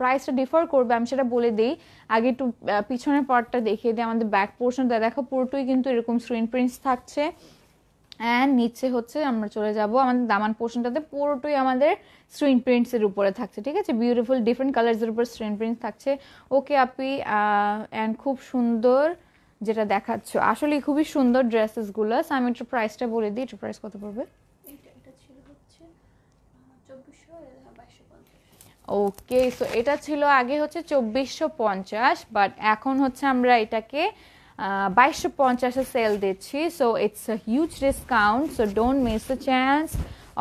প্রাইসটা ডিফার করবে আমি সেটা বলে দিই আগে একটু পিছনের পার্টটা দেখিয়ে দিই আমাদের ব্যাক পোর্শনটা দেখো পুরোটুই কিন্তু এরকম স্ক্রিন প্রিন্টস থাকছে অ্যান্ড নিচে হচ্ছে আমরা চলে যাব আমাদের দামান পোর্শনটাতে পুরোটাই আমাদের স্ক্রিন প্রিন্টসের উপরে থাকছে ঠিক আছে বিউটিফুল ডিফারেন্ট কালার্সের উপর স্ক্রিন প্রিন্টস থাকছে ওকে আপি অ্যান্ড খুব সুন্দর যেটা দেখাচ্ছ আসলে খুবই সুন্দর ড্রেসেসগুলো সো আমি একটু প্রাইসটা বলে দিই একটু প্রাইস কত পড়বে ওকে সো এটা ছিল আগে হচ্ছে চব্বিশশো পঞ্চাশ বাট এখন হচ্ছে আমরা এটাকে বাইশশো পঞ্চাশে সেল দিচ্ছি so it's a huge discount so don't miss the chance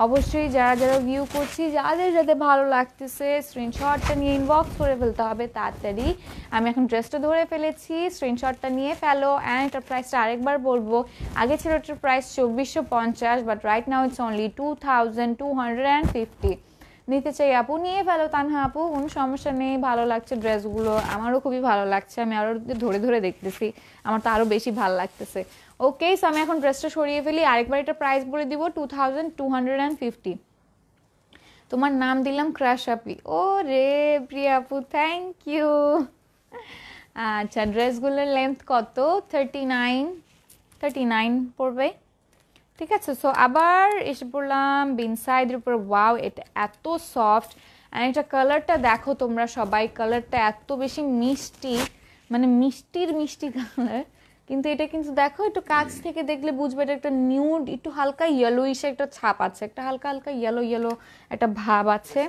অবশ্যই যারা যারা ভিউ করছি যাদের যাদের ভালো লাগতেছে স্ক্রিনশটটা নিয়ে ইনবক্স করে ফেলতে হবে তাড়াতাড়ি আমি এখন ড্রেসটা ধরে ফেলেছি স্ক্রিনশটটা নিয়ে ফেলো অ্যান্ড এটার প্রাইসটা আরেকবার বলবো আগে ছিল এটার প্রাইস চব্বিশশো পঞ্চাশ but right now it's only two thousand two hundred and fifty নিতে চাই আপু নিয়ে ফেলো তানহা আপু কোনো সমস্যা নেই ভালো লাগছে ড্রেসগুলো আমারও খুবই ভালো লাগছে আমি আরও ধরে ধরে দেখতেছি আমার তো আরও বেশি ভালো লাগতেছে ওকে সো আমি এখন ড্রেসটা সরিয়ে ফেলি আরেকবার এটা প্রাইস বলে দিব two thousand two hundred and fifty তোমার নাম দিলাম ক্র্যাশ আপি ও রে প্রিয়া আপু থ্যাংক ইউ আচ্ছা ড্রেসগুলোর লেন্থ কত থার্টি নাইন থার্টি নাইন পড়বে ঠিক আছে সো আবার এসে পড়লাম বিনসাইদের উপর ওয়াও এটা এত সফট অ্যান্ড এটা কালারটা দেখো তোমরা সবাই কালারটা এত বেশি মিষ্টি মানে মিষ্টির মিষ্টি কালার কিন্তু এটা কিন্তু দেখো একটু কাছ থেকে দেখলে বুঝবে এটা একটা নিউড একটু হালকা ইসে একটা ছাপ আছে একটা হালকা হালকা ইয়েলো ইয়েলো একটা ভাব আছে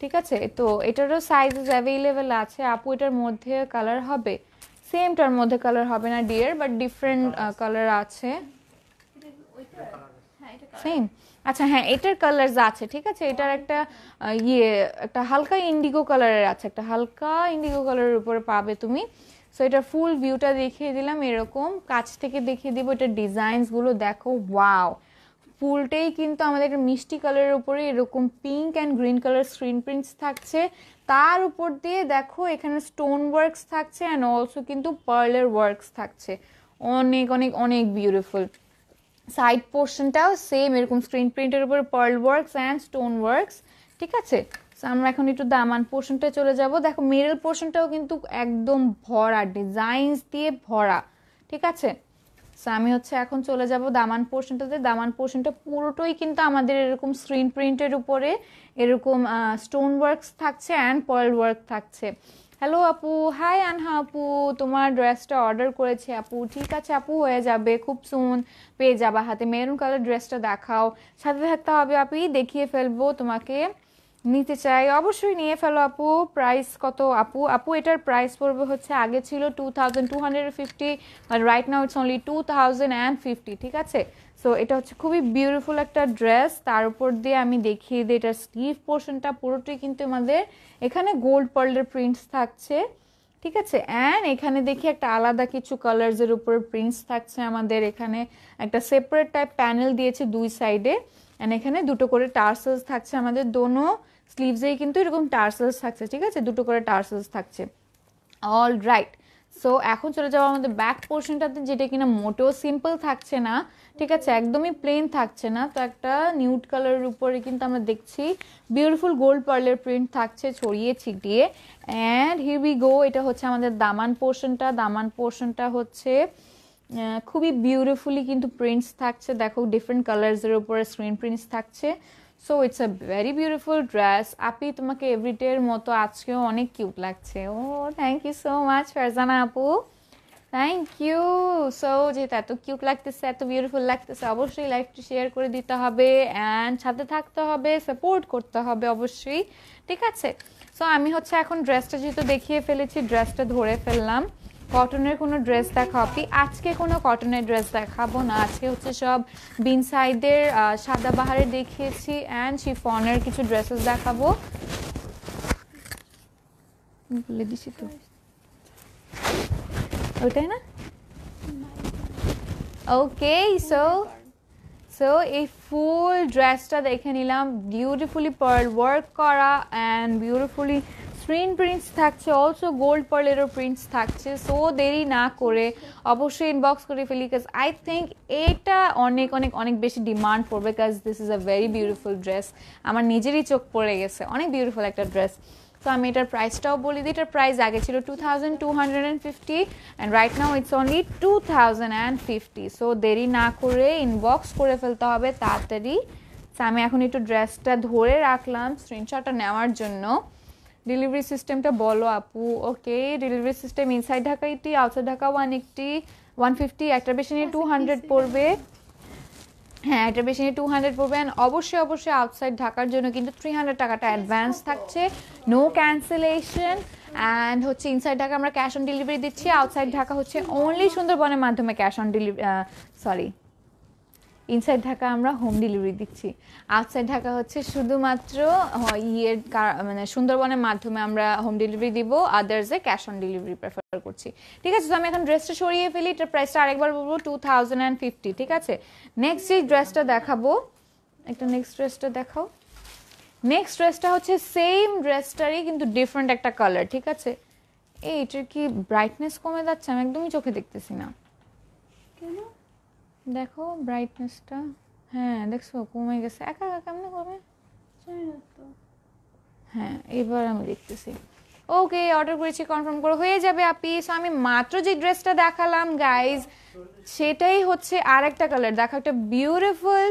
ঠিক আছে তো এটারও সাইজ অ্যাভেলেবেল আছে আপু এটার মধ্যে কালার হবে সেমটার মধ্যে কালার হবে না ডিয়ার বাট ডিফারেন্ট কালার আছে সেম আচ্ছা হ্যাঁ এটার কালারস আছে ঠিক আছে এটার একটা ইয়ে একটা হালকা ইন্ডিগো কালারের আছে একটা হালকা ইন্ডিগো কালারের উপরে পাবে তুমি সো এটার ফুল ভিউটা দেখিয়ে দিলাম এরকম কাছ থেকে দেখিয়ে দিব এটার ডিজাইনসগুলো দেখো ওয়াও ফুলটাই কিন্তু আমাদের একটা মিষ্টি কালারের উপরে এরকম pink and green colour screen prints থাকছে তার উপর দিয়ে দেখো এখানে স্টোন ওয়ার্কস থাকছে অ্যান্ড অলসো কিন্তু পার্লার ওয়ার্কস থাকছে অনেক অনেক অনেক বিউটিফুল সাইড পোর্শনটাও সেম এরকম স্ক্রিন প্রিন্টের উপর pearl works and stone works ঠিক আছে সো আমরা এখন একটু দামান পোর্শনটায় চলে যাব দেখো মেরেল পোর্শনটাও কিন্তু একদম ভরা ডিজাইনস দিয়ে ভরা ঠিক আছে সো আমি হচ্ছে এখন চলে যাব দামান পোর্শনটাতে দামান পোর্শনটা পুরোটাই কিন্তু আমাদের এরকম স্ক্রিন প্রিন্টের উপরে এরকম স্টোন ওয়ার্কস থাকছে অ্যান্ড পার্ল ওয়ার্ক থাকছে হ্যালো আপু হাই আনহা আপু তোমার ড্রেসটা অর্ডার করেছি আপু ঠিক আছে আপু হয়ে যাবে খুব সুন পেয়ে যাবা হাতে মেরুন কালার ড্রেসটা দেখাও সাথে থাকতে হবে আপি দেখিয়ে ফেলবো তোমাকে নিতে চাই অবশ্যই নিয়ে ফেলো আপু প্রাইস কত আপু আপু এটার প্রাইস পড়বে হচ্ছে আগে ছিল two thousand two hundred fifty right now it's only two thousand and fifty ঠিক আছে সো এটা হচ্ছে খুবই বিউটিফুল একটা ড্রেস তার উপর দিয়ে আমি দেখিয়ে দিই এটার স্লিভ পোর্শনটা পুরোটাই কিন্তু আমাদের এখানে গোল্ড পার্লের প্রিন্টস থাকছে ঠিক আছে অ্যান্ড এখানে দেখি একটা আলাদা কিছু কালার্সের উপর প্রিন্টস থাকছে আমাদের এখানে একটা সেপারেট টাইপ প্যানেল দিয়েছে দুই সাইডে অ্যান্ড এখানে দুটো করে টার্সেলস থাকছে আমাদের দোনো স্লিভসেই কিন্তু এরকম টার্সেলস থাকছে ঠিক আছে দুটো করে টার্সেলস থাকছে অল রাইট সো এখন চলে যাবো আমাদের ব্যাক পোর্শনটাতে যেটা কিনা মোটেও সিম্পল থাকছে না ঠিক আছে একদমই প্লেন থাকছে না তো একটা নিউড কালারের উপরে কিন্তু আমরা দেখছি বিউটিফুল গোল্ড পার্লের প্রিন্ট থাকছে ছড়িয়ে ছিটিয়ে অ্যান্ড হি বি গো এটা হচ্ছে আমাদের দামান পোর্শনটা দামান পোর্শনটা হচ্ছে খুবই বিউটিফুলি কিন্তু প্রিন্টস থাকছে দেখো ডিফারেন্ট কালার্সের উপরে স্ক্রিন প্রিন্টস থাকছে so it's a very beautiful dress আপি তোমাকে এভরিডের মতো আজকেও অনেক কিউট লাগছে ও thank you so much Farzana আপু থ্যাংক ইউ সো যেহেতু এত কিউট লাগতেছে এত বিউটিফুল লাগতেছে অবশ্যই লাইফটি শেয়ার করে দিতে হবে অ্যান্ড সাথে থাকতে হবে সাপোর্ট করতে হবে অবশ্যই ঠিক আছে সো আমি হচ্ছে এখন ড্রেসটা যেহেতু দেখিয়ে ফেলেছি ড্রেসটা ধরে ফেললাম কটনের কোনো ড্রেস দেখাবি আজকে কোনো কটনের ড্রেস দেখাবো না আজকে হচ্ছে সব বিন সাইডের সাদাবাহারে দেখিয়েছি অ্যান্ড শিফনের কিছু ড্রেসেস দেখাবো বলে দিছি তো ওটাই না ওকে সো সো এই ফুল ড্রেসটা দেখে নিলাম বিউটিফুলি পার্ল ওয়ার্ক করা অ্যান্ড বিউটিফুলি স্ক্রিন প্রিন্টস থাকছে অলসো গোল্ড পার্লেরও প্রিন্টস থাকছে সো দেরি না করে অবশ্যই ইনবক্স করে ফেলি কাজ আই থিঙ্ক এটা অনেক অনেক অনেক বেশি ডিমান্ড পড়বে কাজ this is a very beautiful dress আমার নিজেরই চোখ পড়ে গেছে অনেক বিউটিফুল একটা ড্রেস তো আমি এটার প্রাইসটাও বলি দিই এটার প্রাইস আগে ছিল two thousand two hundred and fifty and right now it's only two thousand and fifty so দেরি না করে ইনবক্স করে ফেলতে হবে তাড়াতাড়ি আমি এখন একটু ড্রেসটা ধরে রাখলাম স্ক্রিনশটটা নেওয়ার জন্য ডেলিভারি সিস্টেমটা বলো আপু okay delivery system inside Dhaka eighty outside Dhaka one একটি ওয়ান ফিফটি একটা বেশি নিয়ে টু হান্ড্রেড পড়বে হ্যাঁ একটা বেশি টু হান্ড্রেড পড়বে অ্যান্ড অবশ্যই অবশ্যই আউটসাইড ঢাকার জন্য কিন্তু থ্রি হান্ড্রেড টাকাটা অ্যাডভান্স থাকছে নো ক্যান্সেলেশন অ্যান্ড হচ্ছে ইনসাইড ঢাকা আমরা ক্যাশ অন ডেলিভারি দিচ্ছি আউটসাইড ঢাকা হচ্ছে অনলি সুন্দরবনের মাধ্যমে cash on delivery sorry inside Dhaka আমরা হোম ডেলিভারি দিচ্ছি আউটসাইড ঢাকা হচ্ছে শুধুমাত্র ইয়ের মানে সুন্দরবনের মাধ্যমে আমরা হোম ডেলিভারি দিব আদার্সে ক্যাশ অন ডেলিভারি প্রেফার করছি ঠিক আছে তো আমি এখন ড্রেসটা সরিয়ে ফেলি এটার প্রাইসটা আরেকবার বলবো টু থাউজেন্ড অ্যান্ড ফিফটি ঠিক আছে নেক্সট যে ড্রেসটা দেখাবো একটা নেক্সট ড্রেসটা দেখাও নেক্সট ড্রেসটা হচ্ছে সেম ড্রেসটারই কিন্তু ডিফারেন্ট একটা কালার ঠিক আছে এই এটার কি ব্রাইটনেস কমে যাচ্ছে আমি একদমই চোখে দেখতেছি না কেন দেখো ব্রাইটনেসটা হ্যাঁ দেখছো কমে গেছে একা একা কেমন কমে হ্যাঁ এবার আমি দেখতেছি ওকে অর্ডার করেছি কনফার্ম করে হয়ে যাবে আপি সো আমি মাত্র যে ড্রেসটা দেখালাম গাইজ সেটাই হচ্ছে আর একটা কালার দেখো একটা বিউটিফুল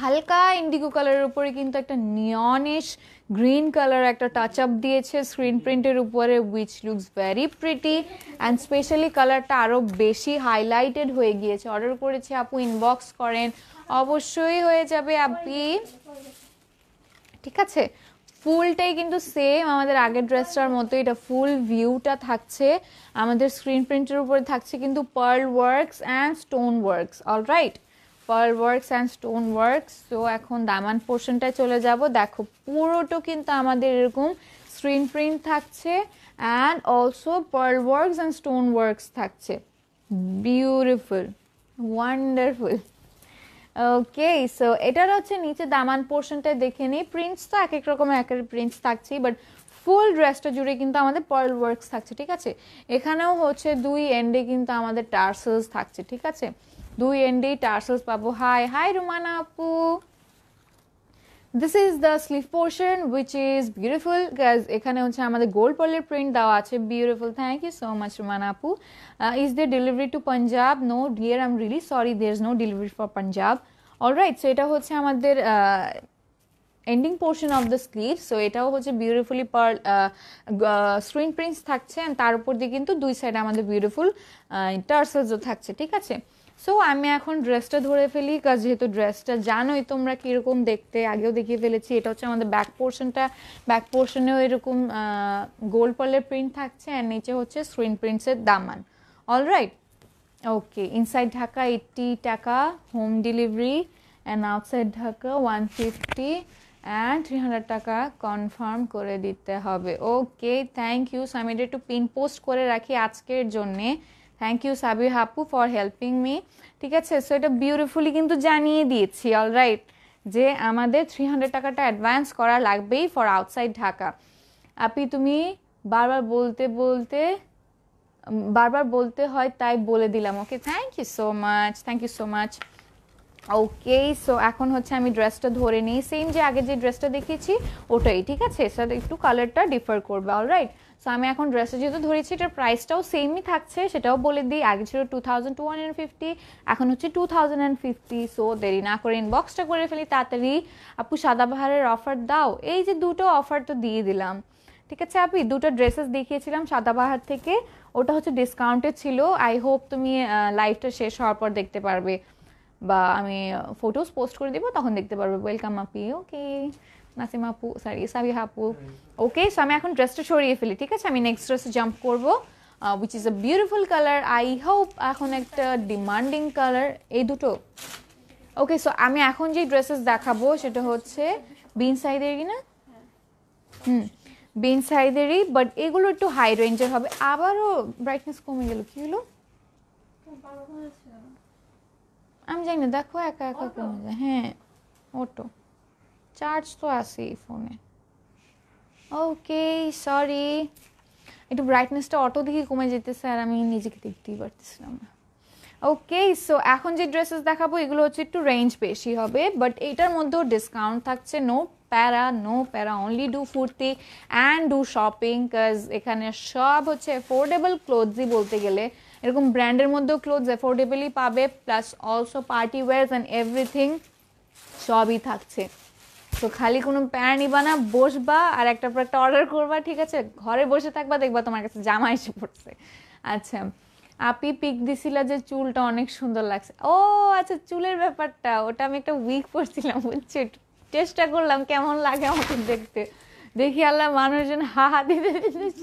হালকা ইন্ডিগো কালারের উপরে কিন্তু একটা নিয়নিশ গ্রিন কালার একটা টাচ আপ দিয়েছে স্ক্রিন প্রিন্টের উপরে which looks very pretty and specially কালারটা আরও বেশি হাইলাইটেড হয়ে গিয়েছে অর্ডার করেছে আপু ইনবক্স করেন অবশ্যই হয়ে যাবে আপনি ঠিক আছে ফুলটাই কিন্তু সেম আমাদের আগের ড্রেসটার মতো এটা ফুল ভিউটা থাকছে আমাদের স্ক্রিন প্রিন্টের উপরে থাকছে কিন্তু pearl works and stone works all right pearl works and stone works তো এখন দামান পোর্শনটায় চলে যাব দেখো পুরোটো কিন্তু আমাদের এরকম স্ক্রিন প্রিন্ট থাকছে and also pearl works and stone works থাকছে বিউটিফুল ওয়ান্ডারফুল ওকে সো এটার হচ্ছে নিচে দামান পোর্শনটা দেখে নিই প্রিন্টস তো এক এক রকমের এক এক প্রিন্টস থাকছেই বাট ফুল ড্রেসটা জুড়ে কিন্তু আমাদের পার্ল ওয়ার্কস থাকছে ঠিক আছে এখানেও হচ্ছে দুই এন্ডে কিন্তু আমাদের টার্সেলস থাকছে ঠিক আছে দুই এন্ডে টার্সেলস পাবো হাই হাই রুমানা আপু this is the sleeve portion which is beautiful এখানে হচ্ছে আমাদের গোল্ড পলের প্রিন্ট দেওয়া আছে beautiful thank you so much Ruman আপু is there delivery to Punjab no dear I am really sorry there is no delivery for Punjab all right so এটা হচ্ছে আমাদের ending portion of the sleeve so এটাও হচ্ছে beautifully পার screen prints থাকছে and তার উপর দিয়ে কিন্তু দুই সাইডে আমাদের বিউটিফুল টার্সেলসও uh, থাকছে ঠিক আছে সো আমি এখন ড্রেসটা ধরে ফেলি কাজ যেহেতু ড্রেসটা জানোই তোমরা কীরকম দেখতে আগেও দেখিয়ে ফেলেছি এটা হচ্ছে আমাদের ব্যাক পোর্শনটা ব্যাক পোর্শনেও এরকম গোল পলের প্রিন্ট থাকছে অ্যান্ড নিচে হচ্ছে স্ক্রিন প্রিন্টসের দামান alright okay inside Dhaka eighty টাকা home delivery and outside Dhaka one fifty and three hundred টাকা কনফার্ম করে দিতে হবে ওকে থ্যাংক ইউ সো আমি এটা একটু পিন পোস্ট করে রাখি আজকের জন্যে থ্যাংক ইউ সাবি হাপু ফর হেল্পিং মি ঠিক আছে সো এটা বিউটিফুলি কিন্তু জানিয়ে দিয়েছি অলরাইট যে আমাদের থ্রি হান্ড্রেড টাকাটা অ্যাডভান্স করা লাগবেই ফর আউটসাইড ঢাকা আপনি তুমি বারবার বলতে বলতে বারবার বলতে হয় তাই বলে দিলাম okay thank you so much thank you so much okay so এখন হচ্ছে আমি ড্রেসটা ধরে নিই সেম যে আগে যে ড্রেসটা দেখিয়েছি ওটাই ঠিক আছে স্যার একটু কালারটা ডিফার করবে অলরাইট সো আমি এখন ড্রেসটা যেহেতু ধরেছি এটার প্রাইসটাও সেমই থাকছে সেটাও বলে দিই আগে ছিল two thousand two hundred fifty এখন হচ্ছে two thousand and fifty so দেরি না করে ইনবক্সটা করে ফেলি তাড়াতাড়ি আপু সাদাবাহারের অফার দাও এই যে দুটো অফার তো দিয়ে দিলাম ঠিক আছে আপনি দুটো ড্রেসেস দেখিয়েছিলাম সাদাবাহার থেকে ওটা হচ্ছে ডিসকাউন্টে ছিল আই হোপ তুমি লাইভটা শেষ হওয়ার পর দেখতে পারবে বা আমি ফটোস পোস্ট করে দেবো তখন দেখতে পারবে ওয়েলকাম আপি ওকে নাসিমা আপু সরি সাবিহা আপু ওকে সো আমি এখন ড্রেসটা সরিয়ে ফেলি ঠিক আছে আমি নেক্সট ড্রেসে জাম্প করব which is a beautiful colour I hope এখন একটা ডিমান্ডিং কালার এই দুটো ওকে সো আমি এখন যে ড্রেসেস দেখাবো সেটা হচ্ছে বিন সাইদেরই না হুম বিন সাইদেরই বাট এগুলো একটু হাই রেঞ্জের হবে আবারও ব্রাইটনেস কমে গেল কী হলো আমি জানি না দেখো একা একা কমে যায় হ্যাঁ ওটো চার্জ তো আছে এই ফোনে ওকে সরি একটু ব্রাইটনেসটা অটো দিকে কমে যেতেছে আর আমি নিজেকে দেখতেই পারতেছিলাম না ওকে সো এখন যে ড্রেসেস দেখাবো এগুলো হচ্ছে একটু রেঞ্জ বেশি হবে বাট এটার মধ্যেও ডিসকাউন্ট থাকছে নো প্যারা নো প্যারা অনলি ডু ফুর্তি অ্যান্ড ডু শপিং কাজ এখানে সব হচ্ছে অ্যাফোর্ডেবল ক্লোথসই বলতে গেলে এরকম ব্র্যান্ডের মধ্যেও ক্লোথস অ্যাফোর্ডেবলি পাবে plus also party wears and everything সবই থাকছে তো খালি কোনো প্যারা নিবা না বসবা আর একটা পর একটা অর্ডার করবা ঠিক আছে ঘরে বসে থাকবা দেখবা তোমার কাছে জামা এসে পড়ছে আচ্ছা আপি পিক দিছিল যে চুলটা অনেক সুন্দর লাগছে ও আচ্ছা চুলের ব্যাপারটা ওটা আমি একটা উইক পড়ছিলাম বুঝছি চেষ্টা করলাম কেমন লাগে আমাকে দেখতে দেখি আল্লাহ মানুষজন হা হা দিতে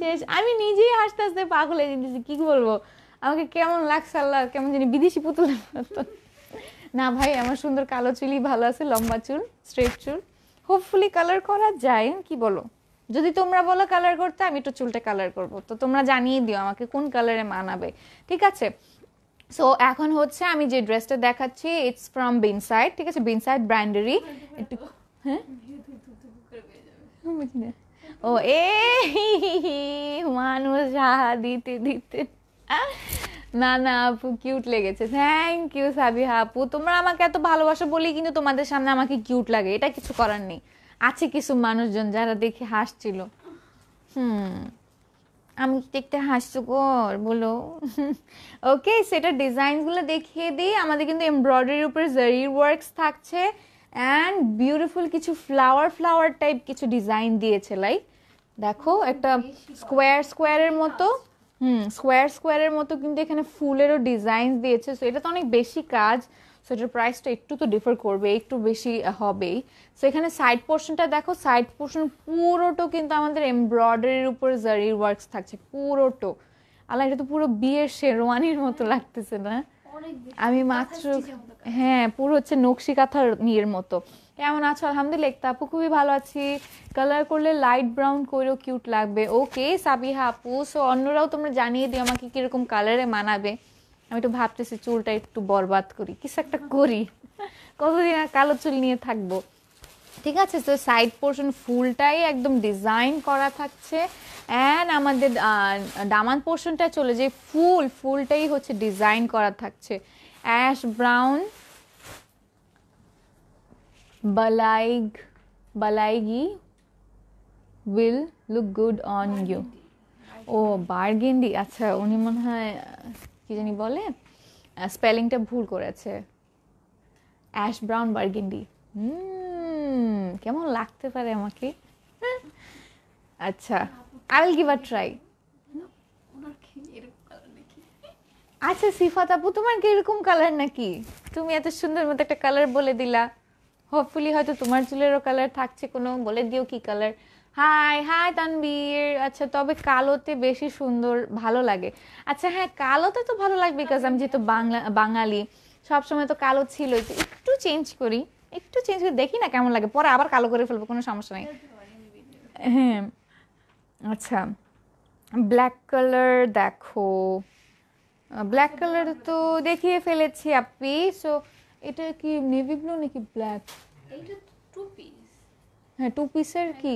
শেষ আমি নিজেই হাসতে হাসতে পাগলে হয়ে দিতেছি কী বলবো আমাকে কেমন লাগছে আল্লাহ কেমন জানি বিদেশি পুতুল না ভাই আমার সুন্দর কালো চুলই ভালো আছে লম্বা চুল স্ট্রেট চুল হোপফুলি কালার করা যায় হ্যাঁ, কি বলো যদি তোমরা বলো কালার করতে আমি একটু চুলটা কালার করব তো তোমরা জানিয়ে দিও আমাকে কোন কালারে মানাবে ঠিক আছে সো এখন হচ্ছে আমি যে ড্রেসটা দেখাচ্ছি ইটস ফ্রম বিনসাইড ঠিক আছে বিনসাইড ব্র্যান্ডেরি একটু হ্যাঁ ও এ মানুষ দিতে দিতে না না আপু কিউট লেগেছে থ্যাংক ইউ সাবিহা আপু তোমরা আমাকে এত ভালোবাসো বলেই কিন্তু তোমাদের সামনে আমাকে কিউট লাগে এটা কিছু করার নেই আছে কিছু মানুষজন যারা দেখে হাসছিল হুম আমি দেখতে হাস্যকর বলো ওকে সেটা ডিজাইনগুলো দেখিয়ে দিই আমাদের কিন্তু এমব্রয়ডারির উপরে জারি ওয়ার্কস থাকছে অ্যান্ড বিউটিফুল কিছু ফ্লাওয়ার ফ্লাওয়ার টাইপ কিছু ডিজাইন দিয়েছে লাইক দেখো একটা স্কোয়ার স্কোয়ারের মতো হুম স্কোয়ার স্কোয়ারের মতো কিন্তু এখানে ফুলেরও ডিজাইন দিয়েছে সো এটা তো অনেক বেশি কাজ সো এটার প্রাইসটা একটু তো ডিফার করবে একটু বেশি হবেই সো এখানে সাইড পোর্শনটা দেখো সাইড পোর্শন পুরোটো কিন্তু আমাদের এমব্রয়ডারির উপর জারির ওয়ার্কস থাকছে পুরোটো আল্লাহ এটা তো পুরো বিয়ের শেরওয়ানির মতো লাগতেছে না আমি মাত্র হ্যাঁ পুরো হচ্ছে নকশি কাঁথার ইয়ের মতো কেমন আছো আলহামদুলিল্লাহ একটা আপু খুবই ভালো আছি কালার করলে লাইট ব্রাউন করেও কিউট লাগবে ওকে সাবিহা আপু সো অন্যরাও তোমরা জানিয়ে দিও আমাকে কীরকম কালারে মানাবে আমি একটু ভাবতেছি চুলটা একটু বরবাদ করি কিছু একটা করি কতদিন আর কালো চুল নিয়ে থাকবো ঠিক আছে তো সাইড পোর্শন ফুলটাই একদম ডিজাইন করা থাকছে অ্যান্ড আমাদের ডামান পোর্শনটা চলে যে ফুল ফুলটাই হচ্ছে ডিজাইন করা থাকছে ash brown balaig balaigi will look good on you ও বার্গেন্ডি আচ্ছা উনি মনে হয় কি জানি বলে স্পেলিংটা ভুল করেছে অ্যাশ ব্রাউন বার্গেন্ডি কেমন লাগতে পারে আমাকে হ্যাঁ? আচ্ছা I will give a try আচ্ছা সিফাত আপু তোমার কি এরকম কালার নাকি তুমি এত সুন্দর মতো একটা কালার বলে দিলা হোপফুলি হয়তো তোমার চুলেরও কালার থাকছে কোনো বলে দিও কি কালার হাই হাই তানবীর আচ্ছা তবে কালোতে বেশি সুন্দর ভালো লাগে আচ্ছা হ্যাঁ কালোতে তো ভালো লাগবে বিকজ আমি যেহেতু বাংলা বাঙালি সবসময় তো কালো ছিলই একটু চেঞ্জ করি একটু চেঞ্জ করে দেখি না কেমন লাগে পরে আবার কালো করে ফেলবো কোনো সমস্যা নেই হ্যাঁ আচ্ছা ব্ল্যাক কালার দেখো ব্ল্যাক কালার তো দেখিয়ে ফেলেছি আপনি সো এটা কি নেভি ব্লু নাকি ব্ল্যাক এইটা টু পিস হ্যাঁ টু পিসের কি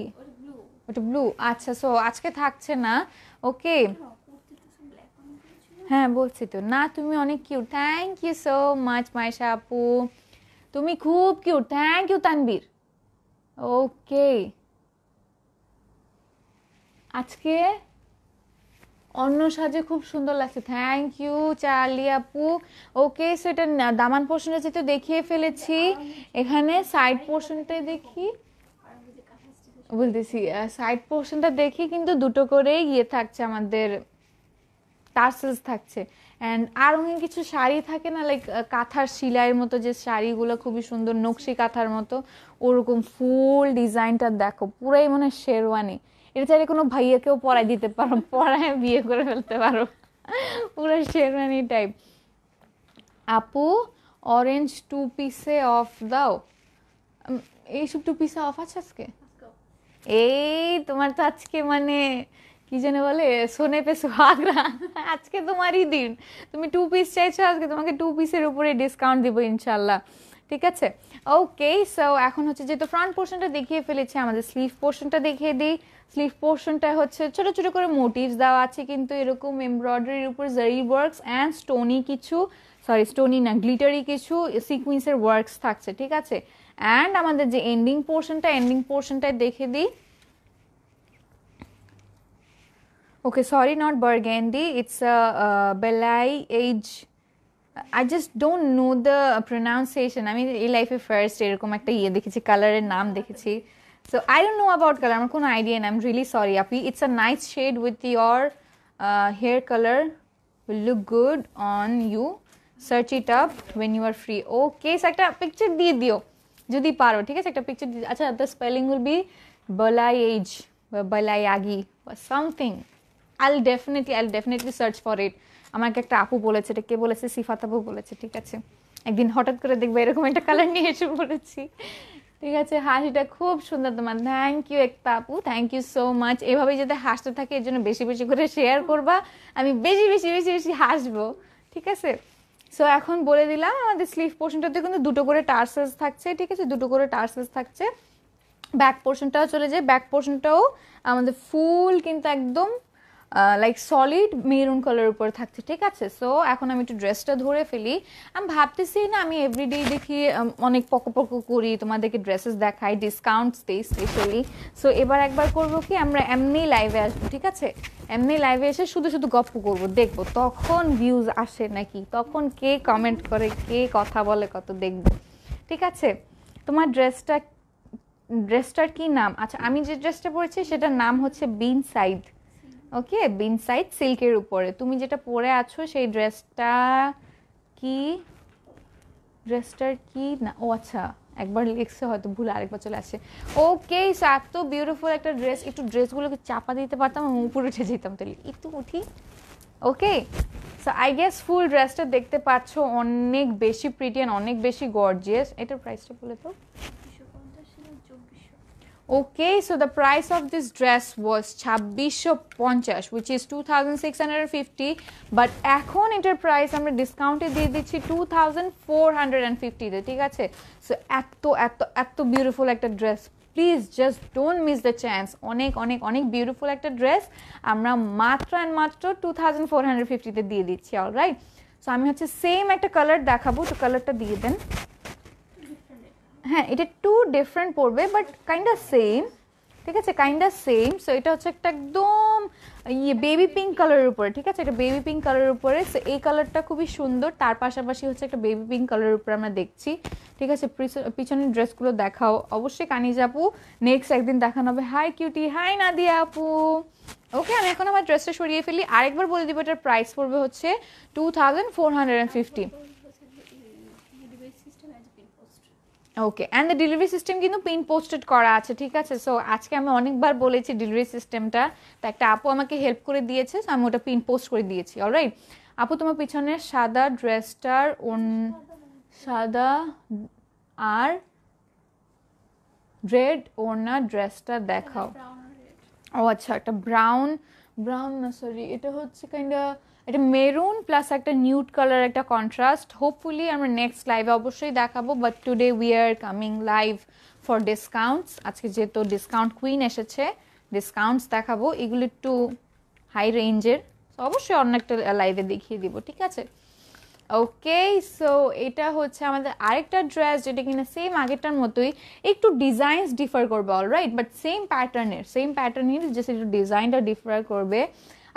ওটা ব্লু আচ্ছা সো আজকে থাকছে না ওকে হ্যাঁ বলছি তো না তুমি অনেক cute thank you so much Maisha আপু তুমি খুব cute thank you Tanvir okay আজকে অন্য সাজে খুব সুন্দর লাগছে থ্যাংক ইউ চার্লি আপু ওকে সো এটা দামান পোর্শনটা যেহেতু দেখিয়ে ফেলেছি এখানে সাইড পোর্শনটাই দেখি বলতেছি সাইড পোর্শনটা দেখি কিন্তু দুটো করে ইয়ে থাকছে আমাদের টার্সেলস থাকছে অ্যান্ড আর অনেক কিছু শাড়ি থাকে না লাইক কাঁথার সিলাইয়ের মতো যে শাড়িগুলো খুবই সুন্দর নকশি কাঁথার মতো ওরকম ফুল ডিজাইনটা দেখো পুরাই মানে শেরওয়ানি এটা চাইলে কোনো ভাইয়াকেও পড়াই দিতে পারো পড়ায় বিয়ে করে ফেলতে পারো পুরো শেরওয়ানি টাইপ আপু অরেঞ্জ টু পিসে অফ দাও এইসব টু পিসে অফ আছে আজকে এই তোমার তো আজকে মানে কি যেন বলে সোনে পে সোহাগরা আজকে তোমারই দিন তুমি টু পিস চাইছো আজকে তোমাকে টু পিসের উপরে ডিসকাউন্ট দিব ইনশাল্লাহ ঠিক আছে ওকে সো এখন হচ্ছে যেহেতু ফ্রন্ট পোর্শনটা দেখিয়ে ফেলেছি আমাদের স্লিভ পোর্শনটা দেখিয়ে দিই স্লিভ পোর্শনটা হচ্ছে ছোট ছোট করে মোটিভস দেওয়া আছে কিন্তু এরকম এমব্রয়ডারির উপর জারি ওয়ার্কস অ্যান্ড স্টোনি কিছু সরি স্টোনি না গ্লিটারি কিছু সিকুইন্সের ওয়ার্কস থাকছে ঠিক আছে অ্যান্ড আমাদের যে এন্ডিং পোর্শনটা এন্ডিং পোর্শনটায় দেখে দিই okay sorry not burgundy it's it's uh, uh belai I i just don't know the pronunciation এই লাইফে ফার্স্ট এরকম একটা ইয়ে দেখেছি কালারের নাম দেখেছি So I don't know about color. I'm not idea, and I'm really sorry, Api. It's a nice shade with your uh, hair color. Will look good on you. Search it up when you are free. Okay, so একটা picture di dio. Judi paro. Okay, আছে picture দিয়ে আচ্ছা the spelling will be balayage balayagi or something. I'll definitely I'll definitely search for it. আমাকে একটা আপু বলেছে এটা কে বলেছে সিফাত আপু বলেছে ঠিক আছে একদিন হঠাৎ করে দেখবে এরকম একটা কালার নিয়ে এসে বলেছি ঠিক আছে হাসিটা খুব সুন্দর তোমার থ্যাংক ইউ একতা আপু থ্যাংক ইউ সো মাচ এভাবেই যাতে হাসতে থাকে এর জন্য বেশি বেশি করে শেয়ার করবা আমি বেশি বেশি বেশি বেশি হাসবো ঠিক আছে সো এখন বলে দিলাম আমাদের স্লিভ পোর্শনটাতে কিন্তু দুটো করে টার্সেস থাকছে ঠিক আছে দুটো করে টার্সেস থাকছে ব্যাক পোর্শনটাও চলে যায় ব্যাক পোর্শনটাও আমাদের ফুল কিন্তু একদম লাইক সলিড মেরুন কালার উপর থাকছে ঠিক আছে সো এখন আমি একটু ড্রেসটা ধরে ফেলি আমি ভাবতেছি না আমি এভরিডে দেখি অনেক পকো পকো করি তোমাদেরকে ড্রেসেস দেখাই ডিসকাউন্টস দিই স্পেশালি সো এবার একবার করব কি আমরা এমনি লাইভে আসবো ঠিক আছে এমনি লাইভে এসে শুধু শুধু গপ্প করব দেখব তখন ভিউজ আসে নাকি তখন কে কমেন্ট করে কে কথা বলে কত দেখব ঠিক আছে তোমার ড্রেসটা ড্রেসটার কি নাম আচ্ছা আমি যে ড্রেসটা পরেছি সেটার নাম হচ্ছে বিন সাইড ওকে বিন সাইড সিল্কের উপরে তুমি যেটা পরে আছো সেই ড্রেসটা কি ড্রেসটার কি না ও আচ্ছা একবার লিখছে হয়তো ভুল আরেকবার চলে আসে ওকে সো এত বিউটিফুল একটা ড্রেস একটু ড্রেসগুলোকে চাপা দিতে পারতাম আমি উপরে উঠে যেতাম তাহলে একটু উঠি okay so I guess full ড্রেসটা দেখতে পাচ্ছ অনেক বেশি প্রিটি অ্যান্ড অনেক বেশি গর্জিয়াস এটার প্রাইসটা বলে তো Okay, so the price of this dress was 2650 which is 2650 but এখন এটার প্রাইস আমরা ডিসকাউন্টে দিয়ে দিচ্ছি 2450 তে ঠিক আছে সো এত এত এত বিউটিফুল একটা dress please just don't miss the chance অনেক অনেক অনেক বিউটিফুল একটা ড্রেস আমরা মাত্র অ্যান্ড মাত্র টু থাউজেন্ড ফোর হান্ড্রেড ফিফটিতে দিয়ে দিচ্ছি অল রাইট সো আমি হচ্ছে সেম একটা কালার দেখাবো তো কালারটা দিয়ে দেন হ্যাঁ এটা টু ডিফারেন্ট পড়বে বাট কাইন্ডা সেম ঠিক আছে কাইন্ডা সেম সো এটা হচ্ছে একটা একদম ইয়ে বেবি পিঙ্ক কালারের উপরে ঠিক আছে এটা বেবি পিঙ্ক কালারের উপরে সো এই কালারটা খুবই সুন্দর তার পাশাপাশি হচ্ছে একটা বেবি পিঙ্ক কালারের উপরে আমরা দেখছি ঠিক আছে পিছনের ড্রেসগুলো দেখাও অবশ্যই কানিজ আপু নেক্সট একদিন দেখানো হবে হাই কিউটি হাই নাদিয়া আপু ওকে আমি এখন আমার ড্রেসটা সরিয়ে ফেলি আরেকবার বলে দিব এটার প্রাইস পড়বে হচ্ছে two thousand four hundred and fifty okay and the delivery system কিন্তু পিন পোস্টেড করা আছে ঠিক আছে সো আজকে আমি অনেকবার বলেছি ডেলিভারি সিস্টেমটা তো একটা আপু আমাকে হেল্প করে দিয়েছে সো আমি ওটা পিন পোস্ট করে দিয়েছি অলরাইট আপু তোমার পিছনে সাদা ড্রেসটার অন সাদা আর রেড ওড়না ড্রেসটা দেখাও ও আচ্ছা একটা ব্রাউন ব্রাউন না সরি এটা হচ্ছে কাইন্ডা এটা মেরুন প্লাস একটা নিউড কালার একটা কন্ট্রাস্ট হোপফুলি আমরা নেক্সট লাইভে অবশ্যই দেখাবো but today we are coming live for discounts আজকে যেহেতু ডিসকাউন্ট কুইন এসেছে ডিসকাউন্টস দেখাবো এগুলো একটু হাই রেঞ্জের অবশ্যই অন্য একটা লাইভে দেখিয়ে দিব ঠিক আছে ওকে সো এটা হচ্ছে আমাদের আরেকটা ড্রেস যেটা কিনা সেম আগেরটার মতোই একটু ডিজাইনস ডিফার করবে অলরাইট বাট সেম প্যাটার্নের সেম প্যাটার্নের যে সেটা ডিজাইনটা ডিফার করবে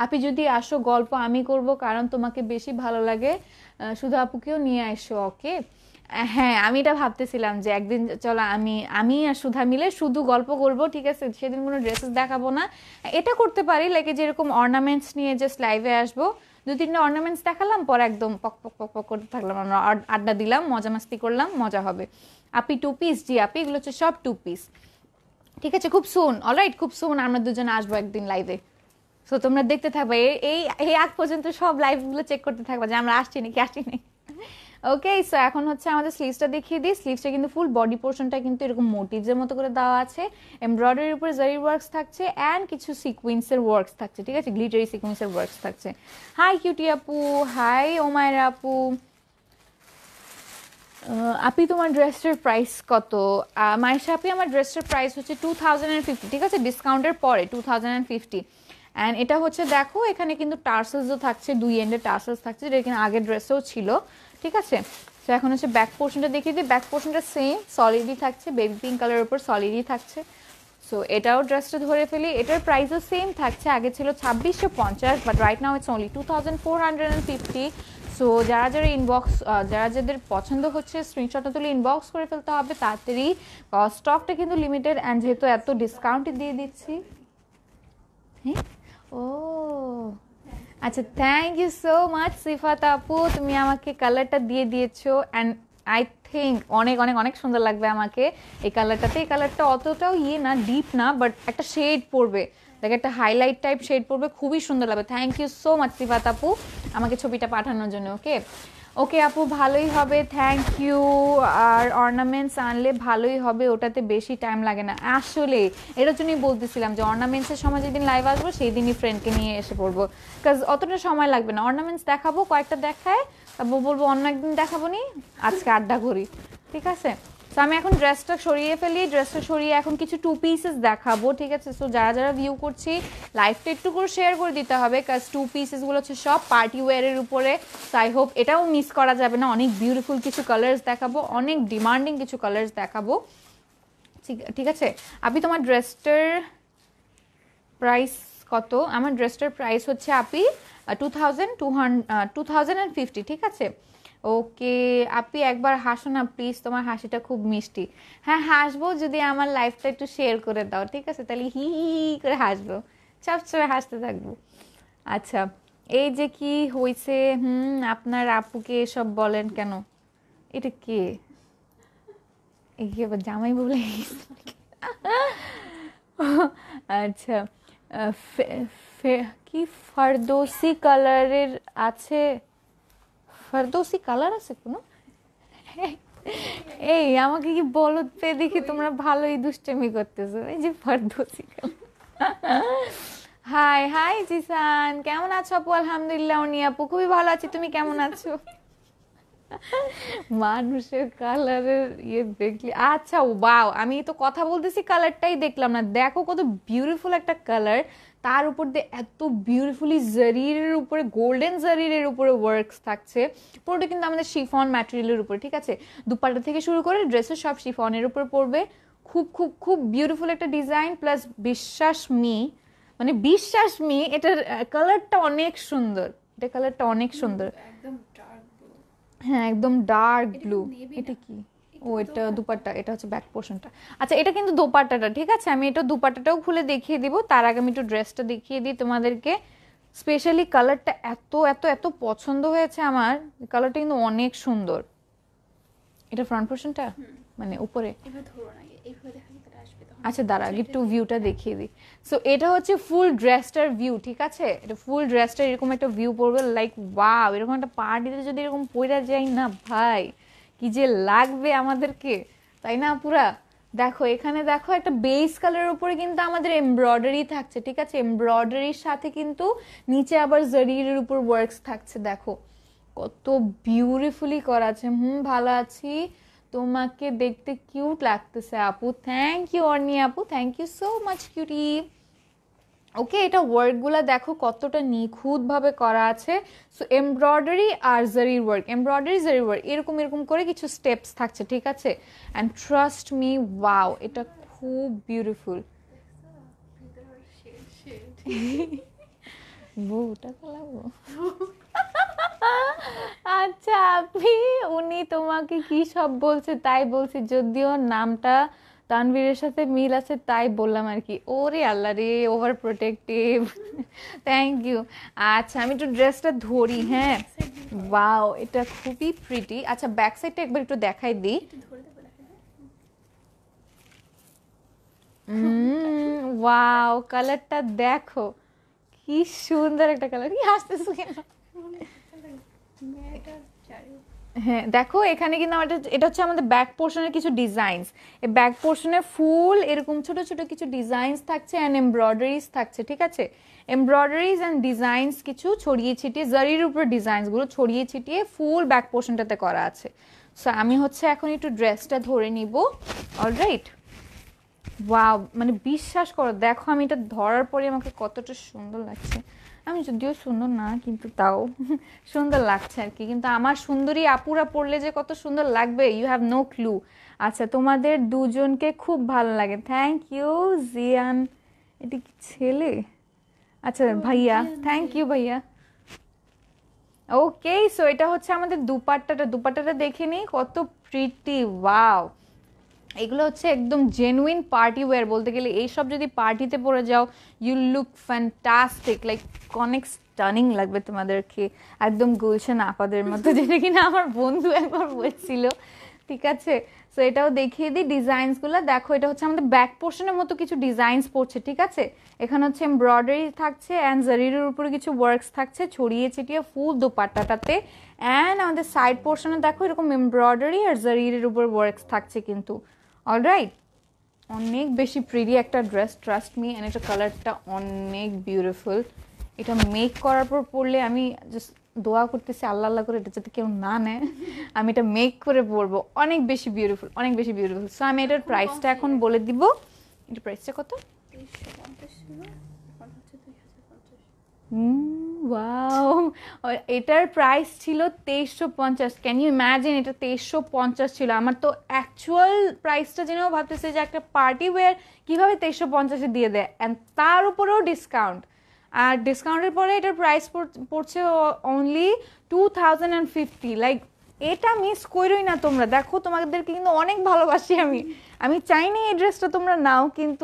আপনি যদি আসো গল্প আমি করব কারণ তোমাকে বেশি ভালো লাগে শুধু আপুকেও নিয়ে আসো ওকে হ্যাঁ আমি এটা ভাবতেছিলাম যে একদিন চলো আমি আমি আর সুধা মিলে শুধু গল্প করব ঠিক আছে সেদিন কোনো ড্রেসেস দেখাবো না এটা করতে পারি লাইকে যেরকম অর্নামেন্টস নিয়ে জাস্ট লাইভে আসবো দু তিনটা অর্নামেন্টস দেখালাম পরে একদম পক পক পক পক করতে থাকলাম আমরা আড্ডা দিলাম মজা মাস্তি করলাম মজা হবে আপি টু পিস জি আপি এগুলো হচ্ছে সব টু পিস ঠিক আছে খুব সুন অলরাইট খুব সুন আমরা দুজন আসবো একদিন লাইভে সো তোমরা দেখতে থাকবে এই এই আগ পর্যন্ত সব লাইভগুলো চেক করতে থাকবে যে আমরা আসছি নাকি আসছি নাকি ওকে সো এখন হচ্ছে আমাদের স্লিভসটা দেখিয়ে দিই স্লিভসটা কিন্তু ফুল বডি পোর্শনটা কিন্তু এরকম মোটিভসের মতো করে দেওয়া আছে এমব্রয়ডারির উপরে জারি ওয়ার্কস থাকছে অ্যান্ড কিছু সিকুয়েন্সের ওয়ার্কস থাকছে ঠিক আছে গ্লিটারি সিকুয়েন্সের ওয়ার্কস থাকছে হাই কিউটি আপু হাই ওমায়ের আপু আপি তোমার ড্রেসটার প্রাইস কত মায়ের সাপি আমার ড্রেসটার প্রাইস হচ্ছে টু থাউজেন্ড অ্যান্ড ফিফটি ঠিক আছে ডিসকাউন্টের পরে two thousand and fifty and এটা হচ্ছে দেখো এখানে কিন্তু টার্সেলসও থাকছে দুই এন্ডে টার্সেলস থাকছে যেটা এখানে আগের ড্রেসেও ছিল ঠিক আছে তো এখন হচ্ছে ব্যাক পোর্শনটা দেখিয়ে দিই ব্যাক পোর্শনটা সেম সলিডই থাকছে বেবি পিঙ্ক কালারের উপর সলিডই থাকছে সো এটাও ড্রেসটা ধরে ফেলি এটার প্রাইসও সেম থাকছে আগে ছিল ছাব্বিশশো পঞ্চাশ but right now it's only two thousand four hundred fifty so যারা যারা ইনবক্স যারা যাদের পছন্দ হচ্ছে স্ক্রিনশটটা তুলে ইনবক্স করে ফেলতে হবে তাড়াতাড়ি স্টকটা কিন্তু লিমিটেড অ্যান্ড যেহেতু এত ডিসকাউন্ট দিয়ে দিচ্ছি হ্যাঁ ও আচ্ছা thank you so much Sifat আপু তুমি আমাকে কালারটা দিয়ে দিয়েছো অ্যান্ড আই থিঙ্ক অনেক অনেক অনেক সুন্দর লাগবে আমাকে এই কালারটাতে এই কালারটা অতটাও ইয়ে না ডিপ না বাট একটা শেড পড়বে দেখ একটা হাইলাইট টাইপ শেড পড়বে খুবই সুন্দর লাগবে thank you so much Sifat আপু আমাকে ছবিটা পাঠানোর জন্য ওকে ওকে আপু ভালোই হবে থ্যাংক ইউ আর অর্নামেন্টস আনলে ভালোই হবে ওটাতে বেশি টাইম লাগে না আসলে এটার জন্যই বলতেছিলাম যে অর্নামেন্টসের সময় যেদিন লাইভ আসবো সেই দিনই ফ্রেন্ডকে নিয়ে এসে পড়বো কাজ অতটা সময় লাগবে না অর্নামেন্টস দেখাবো কয়েকটা দেখায় তারপর বলবো অন্য একদিন দেখাবো নি আজকে আড্ডা করি ঠিক আছে তো আমি এখন ড্রেসটা সরিয়ে ফেলি ড্রেসটা সরিয়ে এখন কিছু টু পিসেস দেখাবো ঠিক আছে সো যারা যারা ভিউ করছি লাইফটা একটু করে শেয়ার করে দিতে হবে কাজ টু পিসেসগুলো হচ্ছে সব পার্টি ওয়্যারের উপরে সো আই হোপ এটাও মিস করা যাবে না অনেক বিউটিফুল কিছু কালার্স দেখাবো অনেক ডিমান্ডিং কিছু কালার্স দেখাবো ঠিক ঠিক আছে আপনি তোমার ড্রেসটার প্রাইস কত আমার ড্রেসটার প্রাইস হচ্ছে আপি two thousand two hundred two thousand and fifty ঠিক আছে ওকে আপনি একবার হাসো না প্লিজ তোমার হাসিটা খুব মিষ্টি হ্যাঁ হাসবো যদি আমার লাইফটা একটু শেয়ার করে দাও ঠিক আছে তাহলে হি হি করে হাসবো সবসময় হাসতে থাকবো আচ্ছা এই যে কি হয়েছে হুম আপনার আপুকে এসব বলেন কেন এটা কে এবার জামাই বলে আচ্ছা কি ফারদোসি কালারের আছে ফারদৌসি কালার আছে কোনো এই আমাকে কি বলো পেয়ে দেখি তোমরা ভালোই দুষ্টমি করতেছো এই যে ফারদৌসি হাই হাই জিসান কেমন আছো আপু আলহামদুলিল্লাহ উনি আপু খুবই ভালো আছি তুমি কেমন আছো মানুষের কালারের ইয়ে দেখলি আচ্ছা বাও আমি তো কথা বলতেছি কালারটাই দেখলাম না দেখো কত বিউটিফুল একটা কালার তার উপর দিয়ে এত বিউটিফুলি জারিরের উপরে গোল্ডেন জারিরের উপরে ওয়ার্কস থাকছে পুরোটা কিন্তু আমাদের শিফন ম্যাটেরিয়ালের উপরে ঠিক আছে দুপাটা থেকে শুরু করে ড্রেসের সব শিফনের উপর পড়বে খুব খুব খুব বিউটিফুল একটা ডিজাইন প্লাস বিশ্বাস মি মানে বিশ্বাস মি এটার কালারটা অনেক সুন্দর এটা কালারটা অনেক সুন্দর হ্যাঁ একদম ডার্ক ব্লু এটা কি ও এটা দুপাট্টা এটা হচ্ছে ব্যাক পোর্শনটা আচ্ছা এটা কিন্তু দোপাট্টাটা ঠিক আছে আমি এটা দুপাট্টাটাও খুলে দেখিয়ে দিব তার আগে আমি একটু ড্রেসটা দেখিয়ে দিই তোমাদেরকে স্পেশালি কালারটা এত এত এত পছন্দ হয়েছে আমার কালারটা কিন্তু অনেক সুন্দর এটা ফ্রন্ট পোর্শনটা মানে উপরে আচ্ছা দাঁড়া আগে একটু ভিউটা দেখিয়ে দিই সো এটা হচ্ছে ফুল ড্রেসটার ভিউ ঠিক আছে এটা ফুল ড্রেসটার এরকম একটা ভিউ পড়বে লাইক ওয়াও এরকম একটা পার্টিতে যদি এরকম পড়ে যায় না ভাই কি যে লাগবে আমাদেরকে তাই না পুরা দেখো এখানে দেখো একটা বেস কালারের উপরে কিন্তু আমাদের এমব্রয়ডারি থাকছে ঠিক আছে এমব্রয়ডারির সাথে কিন্তু নিচে আবার জরিরের উপর ওয়ার্কস থাকছে দেখো কত বিউটিফুলি করা আছে হুম ভালো আছি তোমাকে দেখতে কিউট লাগতেছে আপু থ্যাংক ইউ অর্নি আপু thank you so much cutie okay এটা ওয়ার্কগুলো দেখো কতটা নিখুঁতভাবে করা আছে সো এমব্রয়ডারি আর জারির ওয়ার্ক এমব্রয়ডারি জারি ওয়ার্ক এরকম এরকম করে কিছু স্টেপস থাকছে ঠিক আছে অ্যান্ড ট্রাস্ট মি ওয়াও এটা খুব বিউটিফুল আচ্ছা আপনি উনি তোমাকে কি সব বলছে তাই বলছে যদিও নামটা তানভীরের সাথে মিল আছে তাই বললাম আর কি ওরে আল্লাহ রে ওভার প্রোটেক্টিভ থ্যাংক ইউ আচ্ছা আমি একটু ড্রেসটা ধরি হ্যাঁ বাও এটা খুবই প্রিটি আচ্ছা ব্যাক সাইডটা একবার একটু দেখাই দিই ওয়াও কালারটা দেখো কি সুন্দর একটা কালার কি হাসতেছো কেন হ্যাঁ দেখো এখানে কিন্তু আমাদের এটা হচ্ছে আমাদের ব্যাক পোর্শনের কিছু ডিজাইনস এই ব্যাক পোর্শনে ফুল এরকম ছোট ছোট কিছু ডিজাইনস থাকছে অ্যান্ড এমব্রয়ডারিজ থাকছে ঠিক আছে এমব্রয়ডারিজ অ্যান্ড ডিজাইনস কিছু ছড়িয়ে ছিটিয়ে জারির উপরে ডিজাইনসগুলো ছড়িয়ে ছিটিয়ে ফুল ব্যাক পোর্শনটাতে করা আছে সো আমি হচ্ছে এখন একটু ড্রেসটা ধরে নিব অলরাইট ওয়া মানে বিশ্বাস করো দেখো আমি এটা ধরার পরে আমাকে কতটা সুন্দর লাগছে আমি যদিও সুন্দর না কিন্তু তাও সুন্দর লাগছে আর কি কিন্তু আমার সুন্দরী আপুরা পড়লে যে কত সুন্দর লাগবে ইউ হ্যাভ নো ক্লু আচ্ছা তোমাদের দুজনকে খুব ভালো লাগে থ্যাংক ইউ জিয়ান এটি কি ছেলে আচ্ছা oh, ভাইয়া থ্যাংক ইউ ভাইয়া ওকে সো এটা হচ্ছে আমাদের দুপাট্টাটা দুপাট্টাটা দেখে নিই কত প্রিটি ওয়াও এগুলো হচ্ছে একদম জেনুইন পার্টি ওয়্যার বলতে গেলে এইসব যদি পার্টিতে পরে যাও ইউ লুক ফ্যান্টাস্টিক লাইক অনেক স্টানিং লাগবে তোমাদেরকে একদম গুলশান আপাদের মতো যেটা কিনা আমার বন্ধু একবার বলছিল ঠিক আছে সো এটাও দেখিয়ে দিই ডিজাইনসগুলো দেখো এটা হচ্ছে আমাদের ব্যাক পোর্শনের মতো কিছু ডিজাইনস পড়ছে ঠিক আছে এখানে হচ্ছে এমব্রয়ডারি থাকছে অ্যান্ড জারিরের উপরে কিছু ওয়ার্কস থাকছে ছড়িয়ে ছিটিয়ে ফুল দোপাট্টাটাতে অ্যান্ড আমাদের সাইড পোর্শনে দেখো এরকম এমব্রয়ডারি আর জারিরের উপর ওয়ার্কস থাকছে কিন্তু অলরাইট অনেক বেশি প্রিডি একটা ড্রেস ট্রাস্ট মি অ্যান্ড এটা কালারটা অনেক বিউটিফুল এটা মেক করার পর পরলে আমি জাস্ট দোয়া করতেছি আল্লাহ আল্লাহ করে এটা যাতে কেউ না নেয় আমি এটা মেক করে পরবো অনেক বেশি বিউটিফুল অনেক বেশি বিউটিফুল সো আমি এটার প্রাইসটা এখন বলে দিব এটার প্রাইসটা কত হুম ওয়াও এটার প্রাইস ছিল তেইশশো পঞ্চাশ ক্যান ইউ ইম্যাজিন এটা তেইশশো পঞ্চাশ ছিল আমার তো অ্যাকচুয়াল প্রাইসটা জেনেও ভাবতেছে যে একটা পার্টি ওয়ার কীভাবে তেইশশো পঞ্চাশে দিয়ে দেয় অ্যান্ড তার উপরেও ডিসকাউন্ট আর ডিসকাউন্টের পরে এটার প্রাইস পড়ছে only two thousand and fifty like এটা মিস করোই না তোমরা দেখো তোমাদেরকে কিন্তু অনেক ভালোবাসি আমি আমি চাইনি এই ড্রেসটা তোমরা নাও কিন্তু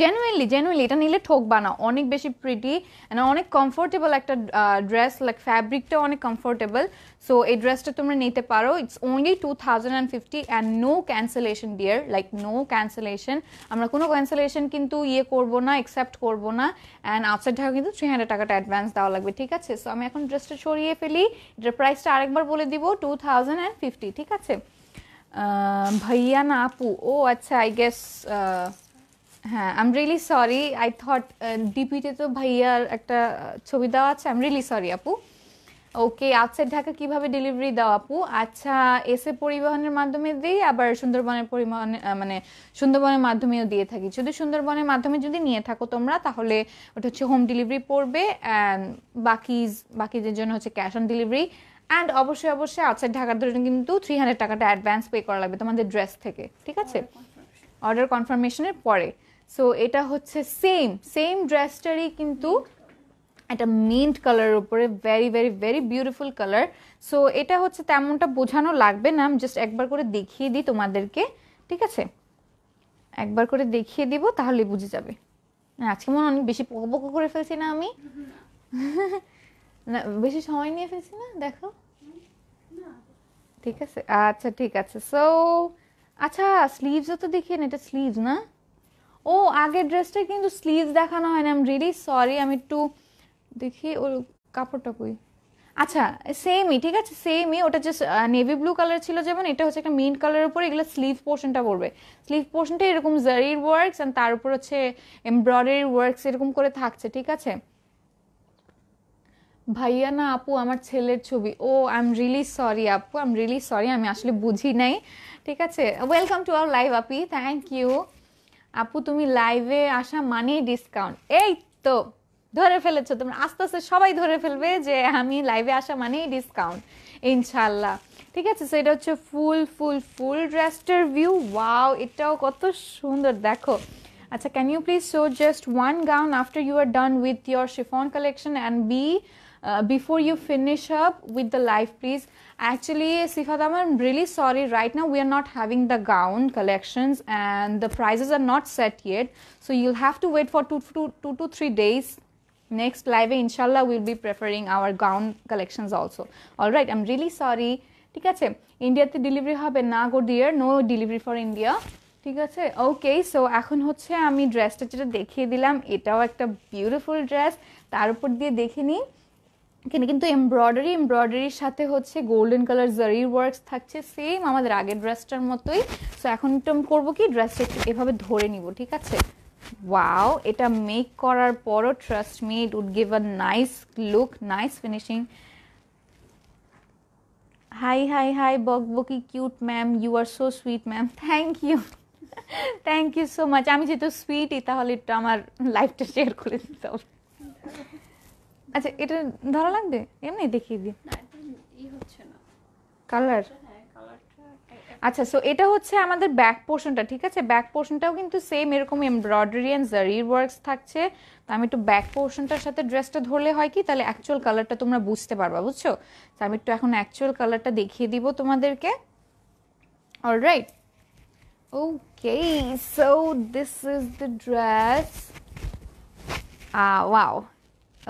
জেনুয়েনলি জেনুয়েনলি এটা নিলে ঠকবা না অনেক বেশি প্রিটি অ্যান্ড অনেক কমফোর্টেবল একটা ড্রেস লাইক ফ্যাব্রিকটা অনেক কমফোর্টেবল সো এই ড্রেসটা তোমরা নিতে পারো it's only two thousand and fifty and no cancellation dear like no cancellation আমরা কোনো ক্যান্সেলেশন কিন্তু ইয়ে করব না অ্যাকসেপ্ট করব না অ্যান্ড আউটসাইড ঢাকা কিন্তু থ্রি হান্ড্রেড টাকাটা অ্যাডভান্স দেওয়া লাগবে ঠিক আছে সো আমি এখন ড্রেসটা সরিয়ে ফেলি এটার প্রাইসটা আরেকবার বলে দিব টু থাউজেন্ড অ্যান্ড ফিফটি ঠিক আছে ভাইয়া না আপু ও আচ্ছা আই গেস হ্যাঁ I am really sorry I thought ডিপিতে তো ভাইয়ার একটা ছবি দেওয়া আছে আই এম রিয়েলি সরি আপু ওকে আউটসাইড ঢাকা কিভাবে ডেলিভারি দাও আপু আচ্ছা এসে পরিবহনের মাধ্যমে দিই আবার সুন্দরবনের পরিবহনে মানে সুন্দরবনের মাধ্যমেও দিয়ে থাকি যদি সুন্দরবনের মাধ্যমে যদি নিয়ে থাকো তোমরা তাহলে ওটা হচ্ছে হোম ডেলিভারি পড়বে অ্যান্ড বাকি বাকিদের জন্য হচ্ছে ক্যাশ অন ডেলিভারি অ্যান্ড অবশ্যই অবশ্যই আউটসাইড ঢাকার জন্য কিন্তু থ্রি হান্ড্রেড টাকাটা অ্যাডভান্স পে করা লাগবে তোমাদের ড্রেস থেকে ঠিক আছে অর্ডার কনফার্মেশনের পরে সো এটা হচ্ছে সেম সেম ড্রেসটারই কিন্তু একটা মিন্ট কালারের উপরে very very very beautiful colour so এটা হচ্ছে তেমনটা বোঝানো লাগবে না আমি জাস্ট একবার করে দেখিয়ে দিই তোমাদেরকে ঠিক আছে একবার করে দেখিয়ে দিব তাহলে বুঝে যাবে আজকে মনে অনেক বেশি পোকো করে ফেলছি না আমি না বেশি সময় নিয়ে ফেলছি না দেখো ঠিক আছে আচ্ছা ঠিক আছে সো আচ্ছা স্লিভসও তো দেখিয়ে এটা স্লিভস না ও আগের ড্রেসটা কিন্তু স্লিভস দেখানো হয় না আম রিয়েলি সরি আমি একটু দেখি ওর কাপড়টা কই আচ্ছা সেমই ঠিক আছে সেমই ওটা জাস্ট নেভি ব্লু কালার ছিল যেমন এটা হচ্ছে একটা মিন্ট কালারের উপরে এগুলো স্লিভ পোর্শনটা পড়বে স্লিভ পোর্শনটা এরকম জারির ওয়ার্কস অ্যান্ড তার উপর হচ্ছে এমব্রয়ডারি ওয়ার্কস এরকম করে থাকছে ঠিক আছে ভাইয়া না আপু আমার ছেলের ছবি ও আই এম রিলি সরি আপু আই এম রিলি সরি আমি আসলে বুঝি নাই ঠিক আছে ওয়েলকাম টু আওয়ার লাইভ আপি থ্যাংক ইউ আপু তুমি লাইভে আসা মানেই ডিসকাউন্ট এই তো ধরে ফেলেছো তুমি আস্তে আস্তে সবাই ধরে ফেলবে যে আমি লাইভে আসা মানেই ডিসকাউন্ট ইনশাল্লাহ ঠিক আছে সো এটা হচ্ছে ফুল ফুল ফুল ড্রেসটার ভিউ ওয়াও এটাও কত সুন্দর দেখো আচ্ছা can you please show just one gown after you are done with your chiffon collection and be before you finish up with the life please Actually, Sifat I'm really sorry. Right now, we are not having the gown collections and the prices are not set yet. So, you'll have to wait for two, two, two to three days. Next live, inshallah, we'll be preferring our gown collections also. All right, I'm really sorry. ঠিক আছে ইন্ডিয়াতে delivery হবে না গো dear no delivery for India ঠিক আছে ওকে so এখন হচ্ছে আমি ড্রেসটা যেটা দেখিয়ে দিলাম এটাও একটা বিউটিফুল ড্রেস তার উপর দিয়ে দেখে নিই এখানে কিন্তু এমব্রয়ডারি এমব্রয়ডারির সাথে হচ্ছে গোল্ডেন কালার জারি ওয়ার্কস থাকছে সেম আমাদের আগের ড্রেসটার মতোই সো এখন একটু করবো কি ড্রেসটা একটু এভাবে ধরে নিব ঠিক আছে ওয়াও এটা মেক করার পরও trust me it would give a nice look nice finishing hi hi hi বক বকি cute ma'am you are so sweet ma'am thank you thank you so much আমি যেহেতু সুইটই তাহলে একটু আমার লাইফটা শেয়ার করে দিতে হবে আচ্ছা এটা ধরা লাগবে এমনি দেখিয়ে দিই কালার আচ্ছা সো এটা হচ্ছে আমাদের ব্যাক পোর্শনটা ঠিক আছে ব্যাক পোর্শনটাও কিন্তু সেম এরকম এমব্রয়ডারি অ্যান্ড জারির ওয়ার্কস থাকছে তো আমি একটু ব্যাক পোর্শনটার সাথে ড্রেসটা ধরলে হয় কি তাহলে অ্যাকচুয়াল কালারটা তোমরা বুঝতে পারবা বুঝছো তো আমি একটু এখন অ্যাকচুয়াল কালারটা দেখিয়ে দিব তোমাদেরকে alright okay so this is the dress wow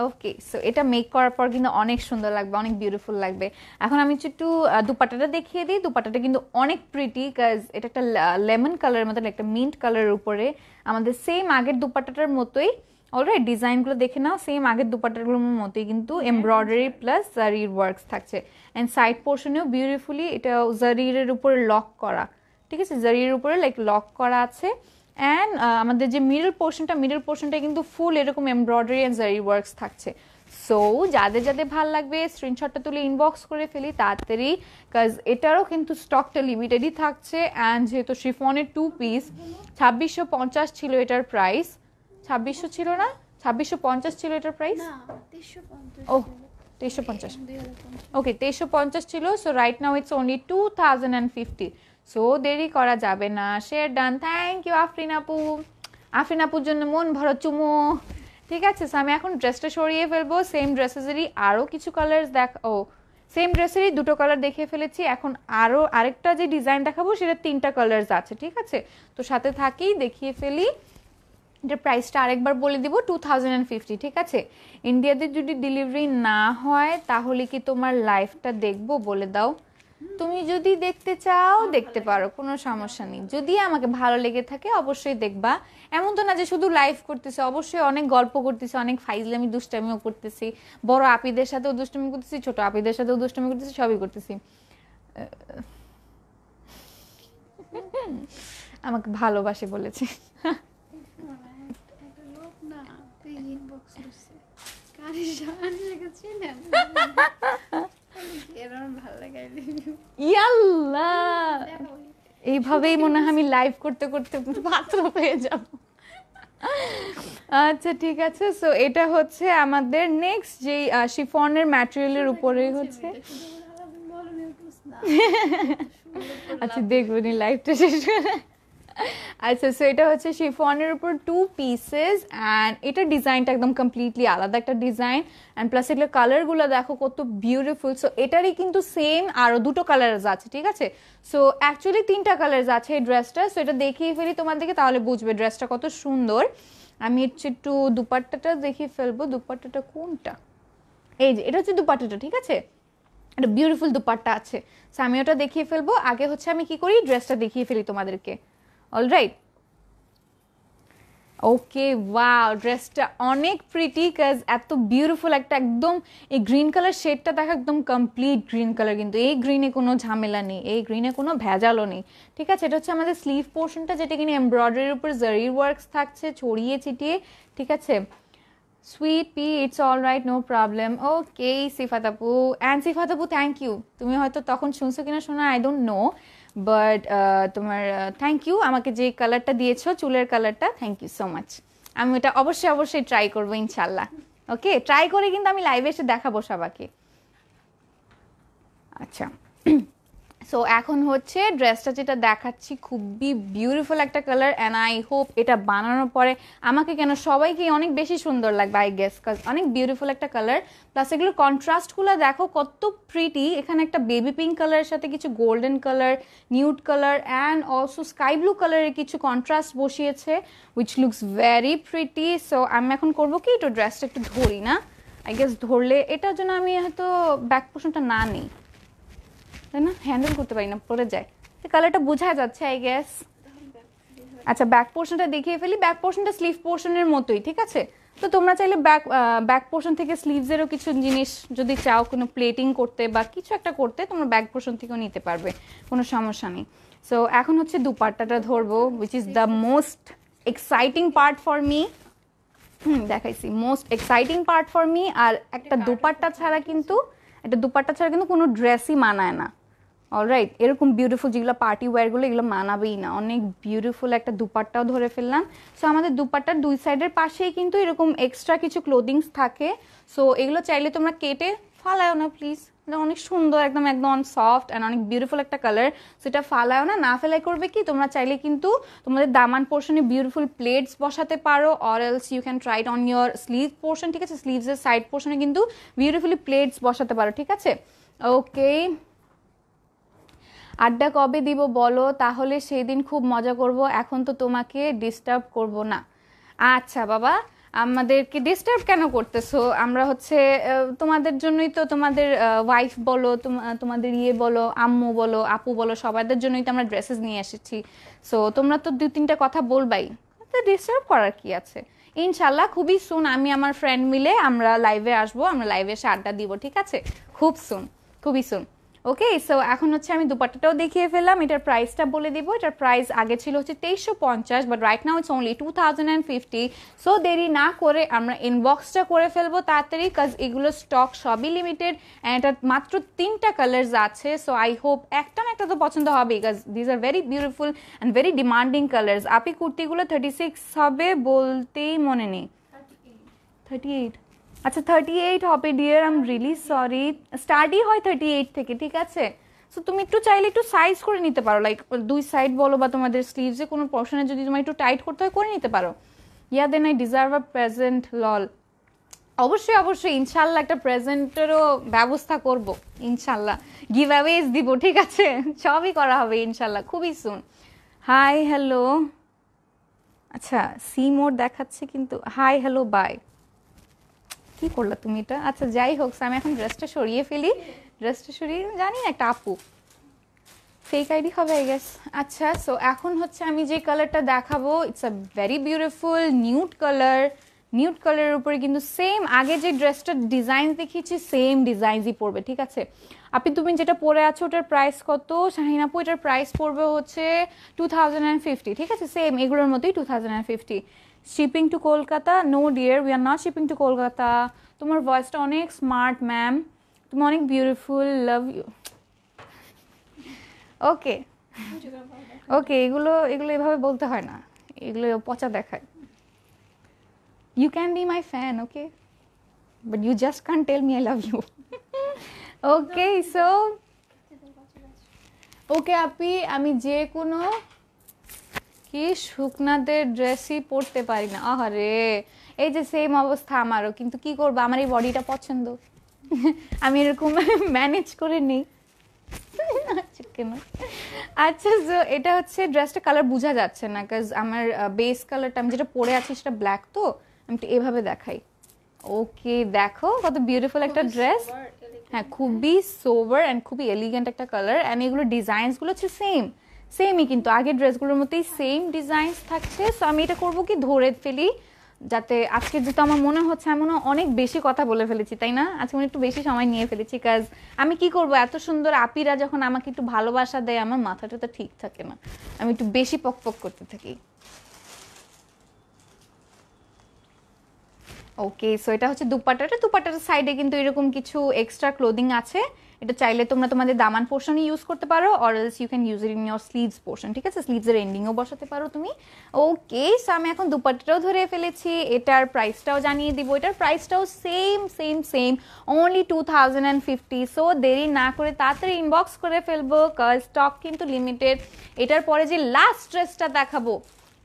okay so এটা মেক করার পর কিন্তু অনেক সুন্দর লাগবে অনেক বিউটিফুল লাগবে এখন আমি একটু দুপাটাটা দেখিয়ে দিই দুপাটাটা কিন্তু অনেক প্রিটি কাজ এটা একটা লেমন কালারের মতন একটা মিন্ট কালারের উপরে আমাদের সেম আগের দুপাটাটার মতোই অলরেডি ডিজাইনগুলো দেখে নাও সেম আগের দুপাটাগুলোর মতোই কিন্তু এমব্রয়ডারি প্লাস জারির ওয়ার্কস থাকছে অ্যান্ড সাইড পোর্শনেও বিউটিফুলি এটা জারিরের উপরে লক করা ঠিক আছে জারির উপরে লাইক লক করা আছে অ্যান্ড uh, আমাদের যে মিডল পোর্শনটা মিডল পোর্শনটা কিন্তু ফুল এরকম এমব্রয়ডারি অ্যান্ড জারি ওয়ার্কস থাকছে সো যাদের যাদের ভাল লাগবে স্ক্রিনশটটা তুলে ইনবক্স করে ফেলি তাড়াতাড়ি কাজ এটারও কিন্তু স্টকটা লিমিটেডই থাকছে অ্যান্ড যেহেতু শিফনের টু পিস ছাব্বিশশো পঞ্চাশ ছিল এটার প্রাইস ছাব্বিশশো ছিল না ছাব্বিশশো পঞ্চাশ ছিল এটার প্রাইস ও তেইশশো পঞ্চাশ ওকে oh, তেইশশো পঞ্চাশ ছিল so right now it's only two thousand and fifty so দেরি করা যাবে না share done thank you Afrin আপু আফরিন আপুর জন্য মন ভরো চুমো ঠিক আছে সো আমি এখন ড্রেসটা সরিয়ে ফেলবো সেম ড্রেসেসেরই আরও কিছু কালার্স দেখ ও সেম ড্রেসেরই দুটো কালার দেখিয়ে ফেলেছি এখন আরও আরেকটা যে ডিজাইন দেখাবো সেটা তিনটা কালার্স আছে ঠিক আছে তো সাথে থাকি দেখিয়ে ফেলি এটার প্রাইসটা আরেকবার বলে দিব টু থাউজেন্ড অ্যান্ড ফিফটি ঠিক আছে ইন্ডিয়াতে যদি ডেলিভারি না হয় তাহলে কি তোমার লাইফটা দেখবো বলে দাও তুমি যদি দেখতে চাও দেখতে পারো কোনো সমস্যা নেই যদি আমাকে ভালো লেগে থাকে অবশ্যই দেখবা এমন তো না যে শুধু লাইভ করতেছে অবশ্যই অনেক গল্প করতেছে অনেক ফাইজলামি দুষ্টামিও করতেছি বড় আপিদের সাথেও দুষ্টামি করতেছি ছোট আপিদের সাথেও দুষ্টামি করতেছি সবই করতেছি আমাকে ভালোবাসে বলেছে ইয়াল্লাহ এইভাবেই মনে হয় আমি লাইভ করতে করতে পাত্র পেয়ে যাব আচ্ছা ঠিক আছে সো এটা হচ্ছে আমাদের নেক্সট যেই শিফনের ম্যাটেরিয়ালের উপরেই হচ্ছে আচ্ছা দেখবেন লাইভটা শেষ করে আচ্ছা সো এটা হচ্ছে শিফনের উপর টু পিসেস অ্যান্ড এটা ডিজাইনটা একদম কমপ্লিটলি আলাদা একটা ডিজাইন অ্যান্ড প্লাস এগুলো কালারগুলো দেখো কত বিউটিফুল সো এটারই কিন্তু সেম আরও দুটো কালারস আছে ঠিক আছে সো অ্যাকচুয়ালি তিনটা কালার্স আছে এই ড্রেসটা সো এটা দেখিয়ে ফেলি তোমাদেরকে তাহলে বুঝবে ড্রেসটা কত সুন্দর আমি হচ্ছে একটু দুপাট্টাটা দেখিয়ে ফেলবো দুপাট্টাটা কোনটা এই যে এটা হচ্ছে দুপাট্টাটা ঠিক আছে একটা বিউটিফুল দুপাট্টা আছে সো আমি ওটা দেখিয়ে ফেলবো আগে হচ্ছে আমি কি করি ড্রেসটা দেখিয়ে ফেলি তোমাদেরকে all right ওকে ওয়াও ড্রেসটা অনেক প্রিটি কাজ এত বিউটিফুল একটা একদম এই গ্রিন কালার শেডটা দেখো একদম কমপ্লিট গ্রিন কালার কিন্তু এই গ্রিনে কোনো ঝামেলা নেই এই গ্রিনে কোনো ভেজালও নেই ঠিক আছে এটা হচ্ছে আমাদের স্লিভ পোর্শনটা যেটা কিনা এমব্রয়ডারির উপর জারির ওয়ার্কস থাকছে ছড়িয়ে ছিটিয়ে ঠিক আছে sweet P it's all right no problem okay সিফাতাপু অ্যান্ড সিফাতাপু থ্যাংক ইউ তুমি হয়তো তখন শুনছো কিনা শোনা I don't know but uh, তোমার থ্যাংক uh, ইউ আমাকে যে কালারটা দিয়েছো চুলের কালারটা থ্যাংক ইউ সো মাচ আমি ওটা অবশ্যই অবশ্যই ট্রাই করবো ইনশাল্লাহ ওকে ট্রাই করে কিন্তু আমি লাইভে এসে দেখাবো সবাকে আচ্ছা সো এখন হচ্ছে ড্রেসটা যেটা দেখাচ্ছি খুবই বিউটিফুল একটা কালার অ্যান্ড আই হোপ এটা বানানোর পরে আমাকে কেন সবাইকে অনেক বেশি সুন্দর লাগবে আই গেস কাজ অনেক বিউটিফুল একটা কালার প্লাস এগুলোর কন্ট্রাস্টগুলো দেখো কত প্রিটি এখানে একটা বেবি পিঙ্ক কালারের সাথে কিছু golden colour nude colour and also sky blue কালারের কিছু কন্ট্রাস্ট বসিয়েছে which looks very pretty so আমি এখন করবো কি একটু ড্রেসটা একটু ধরি না আই গেস ধরলে এটার জন্য আমি হয়তো ব্যাক পোষণটা না নিই তাই না হ্যান্ডেল করতে পারি না পরে যায় কালারটা বোঝা যাচ্ছে আই গ্যাস আচ্ছা ব্যাক পোর্শনটা দেখিয়ে ফেলি ব্যাক পোর্শনটা স্লিভ পোর্শনের মতোই ঠিক আছে তো তোমরা চাইলে ব্যাক ব্যাক পোর্শন থেকে স্লিভসেরও কিছু জিনিস যদি চাও কোনো প্লেটিং করতে বা কিছু একটা করতে তোমরা ব্যাক পোর্শন থেকেও নিতে পারবে কোনো সমস্যা নেই সো এখন হচ্ছে দুপাট্টাটা ধরবো which is the most exciting part for me hmm দেখাইছি most exciting part for me আর একটা দুপাট্টা ছাড়া কিন্তু একটা দুপাট্টা ছাড়া কিন্তু কোনো ড্রেসই মানায় না অলরাইট এরকম বিউটিফুল যেগুলো পার্টি ওয়্যারগুলো এগুলো মানাবেই না অনেক বিউটিফুল একটা দুপাট্টাও ধরে ফেললাম সো আমাদের দুপাট্টার দুই সাইডের পাশেই কিন্তু এরকম এক্সট্রা কিছু ক্লোদিংস থাকে সো এগুলো চাইলে তোমরা কেটে ফালাও না প্লিজ অনেক সুন্দর একদম একদম অন সফট অ্যান্ড অনেক বিউটিফুল একটা কালার সেটা ফালাও না না ফেলাই করবে কি তোমরা চাইলে কিন্তু তোমাদের দামান পোর্শনে বিউটিফুল প্লেটস বসাতে পারো or else you can try on your sleeve portion ঠিক আছে স্লিভসের সাইড পোর্শনে কিন্তু বিউটিফুলি প্লেটস বসাতে পারো ঠিক আছে ওকে আড্ডা কবে দিব বলো তাহলে সেই দিন খুব মজা করব এখন তো তোমাকে ডিস্টার্ব করব না আচ্ছা বাবা আমাদেরকে ডিস্টার্ব কেন করতেছো আমরা হচ্ছে তোমাদের জন্যই তো তোমাদের ওয়াইফ বলো তোমাদের ইয়ে বলো আম্মু বলো আপু বলো সবাইদের জন্যই তো আমরা ড্রেসেস নিয়ে এসেছি সো তোমরা তো দু তিনটা কথা বলবাই তো ডিস্টার্ব করার কি আছে ইনশাল্লাহ খুবই সুন আমি আমার ফ্রেন্ড মিলে আমরা লাইভে আসবো আমরা লাইভে এসে আড্ডা দিব ঠিক আছে খুব সুন খুবই সুন ওকে সো এখন হচ্ছে আমি দুপাট্টাটাও দেখিয়ে ফেললাম এটার প্রাইসটা বলে দিব এটার প্রাইস আগে ছিল হচ্ছে তেইশশো পঞ্চাশ but right now it's only two thousand and fifty so দেরি না করে আমরা ইনবক্সটা করে ফেলবো তাড়াতাড়ি কাজ এগুলো স্টক সবই লিমিটেড অ্যান্ড এটার মাত্র তিনটা কালার্স আছে সো আই হোপ একটা না একটা তো পছন্দ হবে কাজ these are very beautiful and very demanding colours আপনি কুর্তিগুলো থার্টি সিক্স হবে বলতেই মনে নেই থার্টি এইট আচ্ছা থার্টি এইট হবে ডিয়ার আম রিলি সরি স্টার্টই হয় থার্টি এইট থেকে ঠিক আছে সো তুমি একটু চাইলে একটু সাইজ করে নিতে পারো লাইক দুই সাইড বলো বা তোমাদের স্লিভসে কোনো পোর্শনে যদি তোমার একটু টাইট করতে হয় করে নিতে পারো yeah then I deserve a present lol অবশ্যই অবশ্যই ইনশাল্লাহ একটা প্রেজেন্টেরও ব্যবস্থা করব ইনশাল্লাহ গিভ অ্যাওয়েজ দিব ঠিক আছে সবই করা হবে ইনশাল্লাহ খুবই সুন হাই হ্যালো আচ্ছা সি মোড দেখাচ্ছে কিন্তু হাই হ্যালো বাই কি করলে তুমি এটা আচ্ছা যাই হোক আমি এখন ড্রেসটা সরিয়ে ফেলি ড্রেসটা সরিয়ে জানি না একটা আপু ফেক আইডি হবে আই গেস আচ্ছা সো এখন হচ্ছে আমি যে কালারটা দেখাবো it's a very beautiful nude colour nude কালারের উপরে কিন্তু সেম আগে যে ড্রেসটার ডিজাইন দেখিয়েছি সেম ডিজাইনই পড়বে ঠিক আছে আপনি তুমি যেটা পরে আছো ওটার প্রাইস কত শাহিনাপু এটার প্রাইস পড়বে হচ্ছে টু ঠিক আছে সেম এগুলোর মতোই to shipping to Kolkata no dear we are not shipping to Kolkata তোমার ভয়েসটা অনেক স্মার্ট ম্যাম তুমি অনেক বিউটিফুল লাভ ইউ ওকে ওকে এগুলো এগুলো এভাবে বলতে হয় না এগুলো পচা দেখায় you can be my fan okay but you just can tell me I love you okay so okay আপি আমি যে কোনো কি শুকনাদের ড্রেসই পরতে পারি না আহারে এই যে সেম অবস্থা আমারও কিন্তু কি করবো আমার এই বডিটা পছন্দ আমি এরকম ম্যানেজ করে নিই আচ্ছা, আচ্ছা এটা হচ্ছে ড্রেসটা কালার বোঝা যাচ্ছে না কাজ আমার বেস কালারটা আমি যেটা পরে আছি সেটা ব্ল্যাক তো আমি এভাবে দেখাই ওকে দেখো কত বিউটিফুল একটা ড্রেস হ্যাঁ খুবই সোভার অ্যান্ড খুবই এলিগেন্ট একটা কালার অ্যান্ড এগুলো ডিজাইনসগুলো হচ্ছে সেম সেমই কিন্তু আগের ড্রেসগুলোর মতোই সেম ডিজাইনস থাকছে সো আমি এটা করবো কি ধরে ফেলি যাতে আজকে যেহেতু আমার মনে হচ্ছে আমি মনে অনেক বেশি কথা বলে ফেলেছি তাই না আজকে আমি একটু বেশি সময় নিয়ে ফেলেছি কাজ আমি কি করব এত সুন্দর আপিরা যখন আমাকে একটু ভালোবাসা দেয় আমার মাথাটা তো ঠিক থাকে না আমি একটু বেশি পকপক করতে থাকি ওকে সো এটা হচ্ছে দুপাটাটা দুপাটার সাইডে কিন্তু এরকম কিছু এক্সট্রা ক্লোদিং আছে এটা চাইলে তোমরা তোমাদের দামান পোর্শনই ইউজ করতে পারো or else you can use it in your sleeves portion ঠিক আছে স্লিভসের এন্ডিংও বসাতে পারো তুমি ওকে সো আমি এখন দুপাটটাও ধরে ফেলেছি এটার প্রাইসটাও জানিয়ে দিব এটার প্রাইসটাও same same same only two thousand and fifty so দেরি না করে তাড়াতাড়ি ইনবক্স করে ফেলবো স্টক কিন্তু লিমিটেড এটার পরে যে লাস্ট ড্রেসটা দেখাবো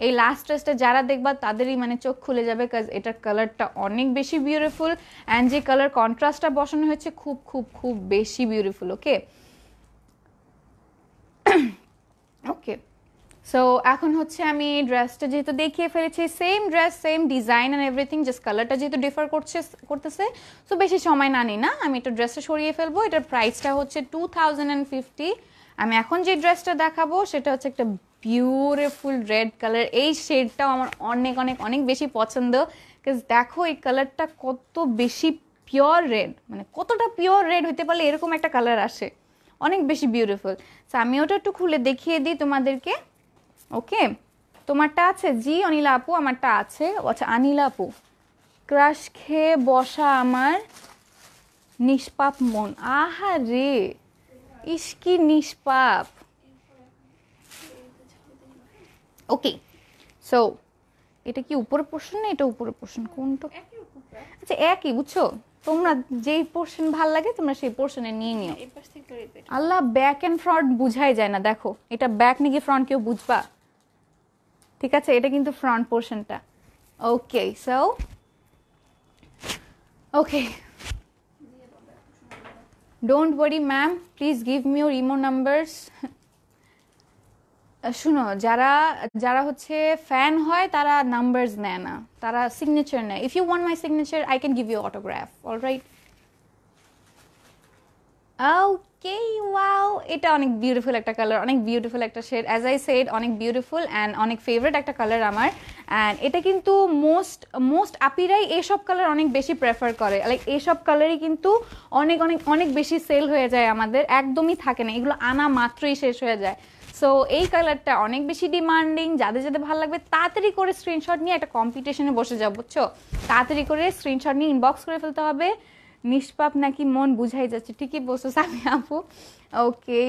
এই লাস্ট ড্রেসটা যারা দেখবা তাদেরই মানে চোখ খুলে যাবে কাজ এটার কালারটা অনেক বেশি বিউটিফুল অ্যান্ড যে কালার কন্ট্রাস্টটা বসানো হয়েছে খুব খুব খুব বেশি বিউটিফুল ওকে ওকে সো এখন হচ্ছে আমি ড্রেসটা যেহেতু দেখিয়ে ফেলেছি same dress same design and everything just কালারটা যেহেতু ডিফার করছে করতেছে সো বেশি সময় না নিই না আমি এটা ড্রেসটা সরিয়ে ফেলবো এটার প্রাইসটা হচ্ছে টু থাউজেন্ড অ্যান্ড ফিফটি আমি এখন যে ড্রেসটা দেখাবো সেটা হচ্ছে একটা বিউটিফুল রেড কালার এই শেডটাও আমার অনেক অনেক অনেক বেশি পছন্দ বিকজ দেখো এই কালারটা কত বেশি পিওর রেড মানে কতটা পিওর রেড হতে পারলে এরকম একটা কালার আসে অনেক বেশি বিউটিফুল সো আমি ওটা একটু খুলে দেখিয়ে দিই তোমাদেরকে ওকে তোমারটা আছে জি অনিলা আপু আমারটা আছে আচ্ছা আনিলা আপু ক্রাশ খেয়ে বসা আমার নিষ্পাপ মন আহা রে ইস্কি নিষ্পাপ ওকে সো এটা কি উপরে পোর্শন না এটা উপরে পোর্শন কোনটা আচ্ছা একই বুঝছো তোমরা যেই পোর্শন ভাল লাগে তোমরা সেই পোর্শনে নিয়ে নিও হ্যাঁ, আল্লাহ ব্যাক অ্যান্ড ফ্রন্ট বুঝাই যায় না দেখো এটা ব্যাক নাকি ফ্রন্ট কেউ বুঝবা ঠিক আছে এটা কিন্তু ফ্রন্ট পোর্শনটা okay so okay don't worry ma'am please give me your imo numbers শুনো যারা যারা হচ্ছে ফ্যান হয় তারা নাম্বারস নেয় না তারা সিগনেচার নেয় if you want my signature I can give you autograph all right okay wow এটা অনেক বিউটিফুল একটা কালার অনেক বিউটিফুল একটা শেড অ্যাজ আই সেড অনেক বিউটিফুল অ্যান্ড অনেক ফেভারিট একটা কালার আমার অ্যান্ড এটা কিন্তু মোস্ট মোস্ট আপিরাই এসব কালার অনেক বেশি প্রেফার করে লাইক এসব কালারই কিন্তু অনেক অনেক অনেক বেশি সেল হয়ে যায় আমাদের একদমই থাকে না এগুলো আনা মাত্রই শেষ হয়ে যায় সো এই কালারটা অনেক বেশি ডিমান্ডিং যাদের যাদের ভালো লাগবে তাড়াতাড়ি করে স্ক্রিনশট নিয়ে একটা কম্পিটিশনে বসে যাবো বুঝছো তাড়াতাড়ি করে স্ক্রিনশট নিয়ে ইনবক্স করে ফেলতে হবে নিষ্পাপ নাকি মন বুঝাই যাচ্ছে ঠিকই বসো সামি আপু ওকে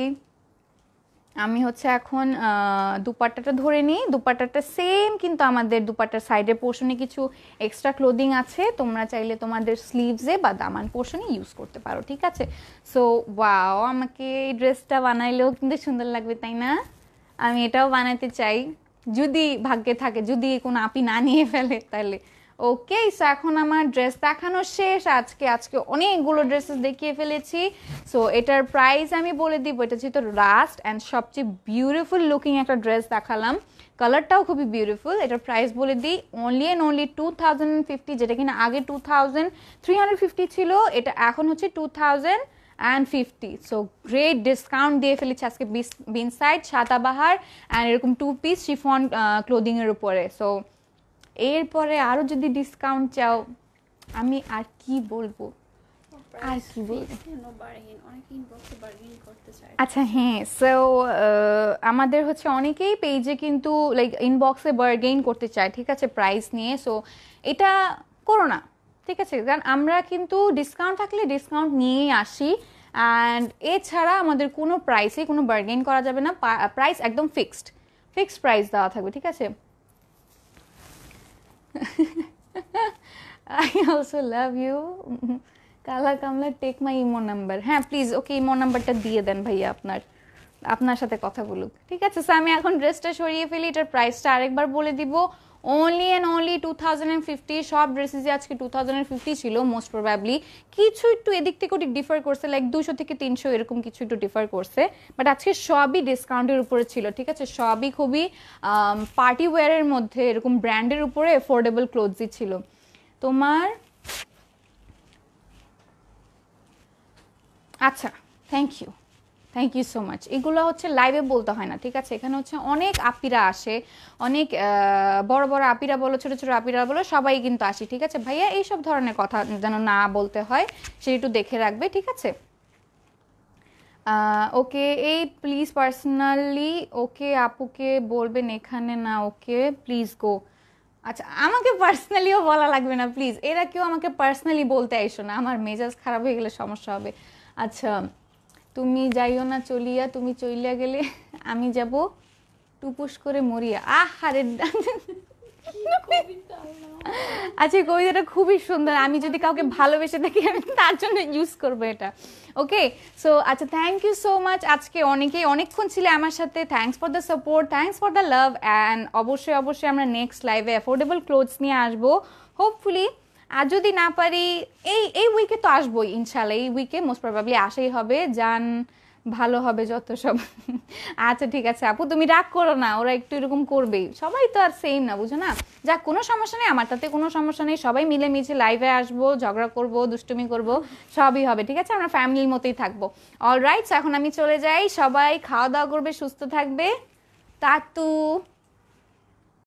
আমি হচ্ছে এখন দুপাট্টাটা ধরে নিই দুপাট্টাটা সেম কিন্তু আমাদের দুপাট্টার সাইডের পোর্শনে কিছু এক্সট্রা ক্লোদিং আছে তোমরা চাইলে তোমাদের স্লিভসে বা দামান পোর্শনে ইউজ করতে পারো ঠিক আছে সো ওয়াও আমাকে এই ড্রেসটা বানাইলেও কিন্তু সুন্দর লাগবে তাই না আমি এটাও বানাতে চাই যদি ভাগ্যে থাকে যদি কোনো আপি না নিয়ে ফেলে তাহলে ওকে সো এখন আমার ড্রেস দেখানো শেষ আজকে আজকে অনেকগুলো ড্রেসেস দেখিয়ে ফেলেছি সো এটার প্রাইস আমি বলে দিব এটা যেহেতু লাস্ট অ্যান্ড সবচেয়ে বিউটিফুল লুকিং একটা ড্রেস দেখালাম কালারটাও খুবই বিউটিফুল এটার প্রাইস বলে দিই only and only two thousand fifty যেটা কিনা আগে two thousand three hundred fifty ছিল এটা এখন হচ্ছে two thousand and fifty so great discount দিয়ে ফেলেছি আজকে বিন সাইড সাদাবাহার অ্যান্ড এরকম টু পিস শিফন ক্লোদিংয়ের উপরে সো এরপরে আরও যদি ডিসকাউন্ট চাও আমি আর কি বলবো আর কি বলবো আচ্ছা হ্যাঁ সো আমাদের হচ্ছে অনেকেই পেজে কিন্তু লাইক ইনবক্সে বার্গেইন করতে চায় ঠিক আছে প্রাইস নিয়ে সো এটা করো না ঠিক আছে কারণ আমরা কিন্তু ডিসকাউন্ট থাকলে ডিসকাউন্ট নিয়েই আসি অ্যান্ড এছাড়া আমাদের কোনো প্রাইসে কোনো বার্গেন করা যাবে না প্রাইস একদম ফিক্সড ফিক্সড প্রাইস দেওয়া থাকবে ঠিক আছে আই also লাভ ইউ কালা কামলা টেক মাই ইমো নাম্বার হ্যাঁ প্লিজ ওকে ইমো নাম্বারটা দিয়ে দেন ভাইয়া আপনার আপনার সাথে কথা বলুক ঠিক আছে স্যার আমি এখন ড্রেসটা সরিয়ে ফেলি এটার প্রাইসটা আরেকবার বলে দিবো only and only two thousand fifty সব ড্রেসেসই আজকে টু থাউজেন্ড ফিফটি ছিল মোস্ট প্রবাবলি কিছু একটু এদিক থেকে ওটি ডিফার করছে লাইক দুশো থেকে তিনশো এরকম কিছু একটু ডিফার করছে বাট আজকে সবই ডিসকাউন্টের উপরে ছিল ঠিক আছে সবই খুবই পার্টি ওয়্যারের মধ্যে এরকম ব্র্যান্ডের উপরে এফোর্ডেবল ক্লোথসই ছিল তোমার আচ্ছা thank you thank you so much এগুলো হচ্ছে লাইভে বলতে হয় না ঠিক আছে এখানে হচ্ছে অনেক আপিরা আসে অনেক বড় বড় আপিরা বলো ছোট ছোট আপিরা বলো সবাই কিন্তু আসে ঠিক আছে ভাইয়া এইসব ধরনের কথা যেন না বলতে হয় সে একটু দেখে রাখবে ঠিক আছে ওকে এই প্লিজ পার্সোনালি ওকে আপুকে বলবেন এখানে না ওকে প্লিজ গো আচ্ছা আমাকে পার্সোনালিও বলা লাগবে না প্লিজ এরা কেউ আমাকে পার্সোনালি বলতে আইসো না আমার মেজাজ খারাপ হয়ে গেলে সমস্যা হবে আচ্ছা তুমি যাইও না চলিয়া তুমি চলিয়া গেলে আমি যাব টুপুস করে মরিয়া আহ হারের আচ্ছা কবিতাটা খুবই সুন্দর আমি যদি কাউকে ভালোবেসে থাকি আমি তার জন্য ইউজ করবো এটা ওকে সো আচ্ছা থ্যাংক ইউ সো মাচ আজকে অনেকেই অনেকক্ষণ ছিল আমার সাথে thanks for the support thanks for the love and অবশ্যই অবশ্যই আমরা নেক্সট লাইভে অ্যাফোর্ডেবল ক্লোথস নিয়ে আসবো হোপফুলি আর যদি না পারি এই এই উইকে তো আসবোই ইনশাল্লাহ এই উইকে মোস্ট প্রবাবলি আসেই হবে যান ভালো হবে যত সব আচ্ছা ঠিক আছে আপু তুমি রাগ করো না ওরা একটু এরকম করবেই সবাই তো আর সেম না বুঝো না যা কোনো সমস্যা নেই আমার তাতে কোনো সমস্যা নেই সবাই মিলেমিশে লাইভে আসবো ঝগড়া করব দুষ্টুমি করব সবই হবে ঠিক আছে আমরা ফ্যামিলির মতোই থাকবো অল রাইটস এখন আমি চলে যাই সবাই খাওয়া দাওয়া করবে সুস্থ থাকবে তাতু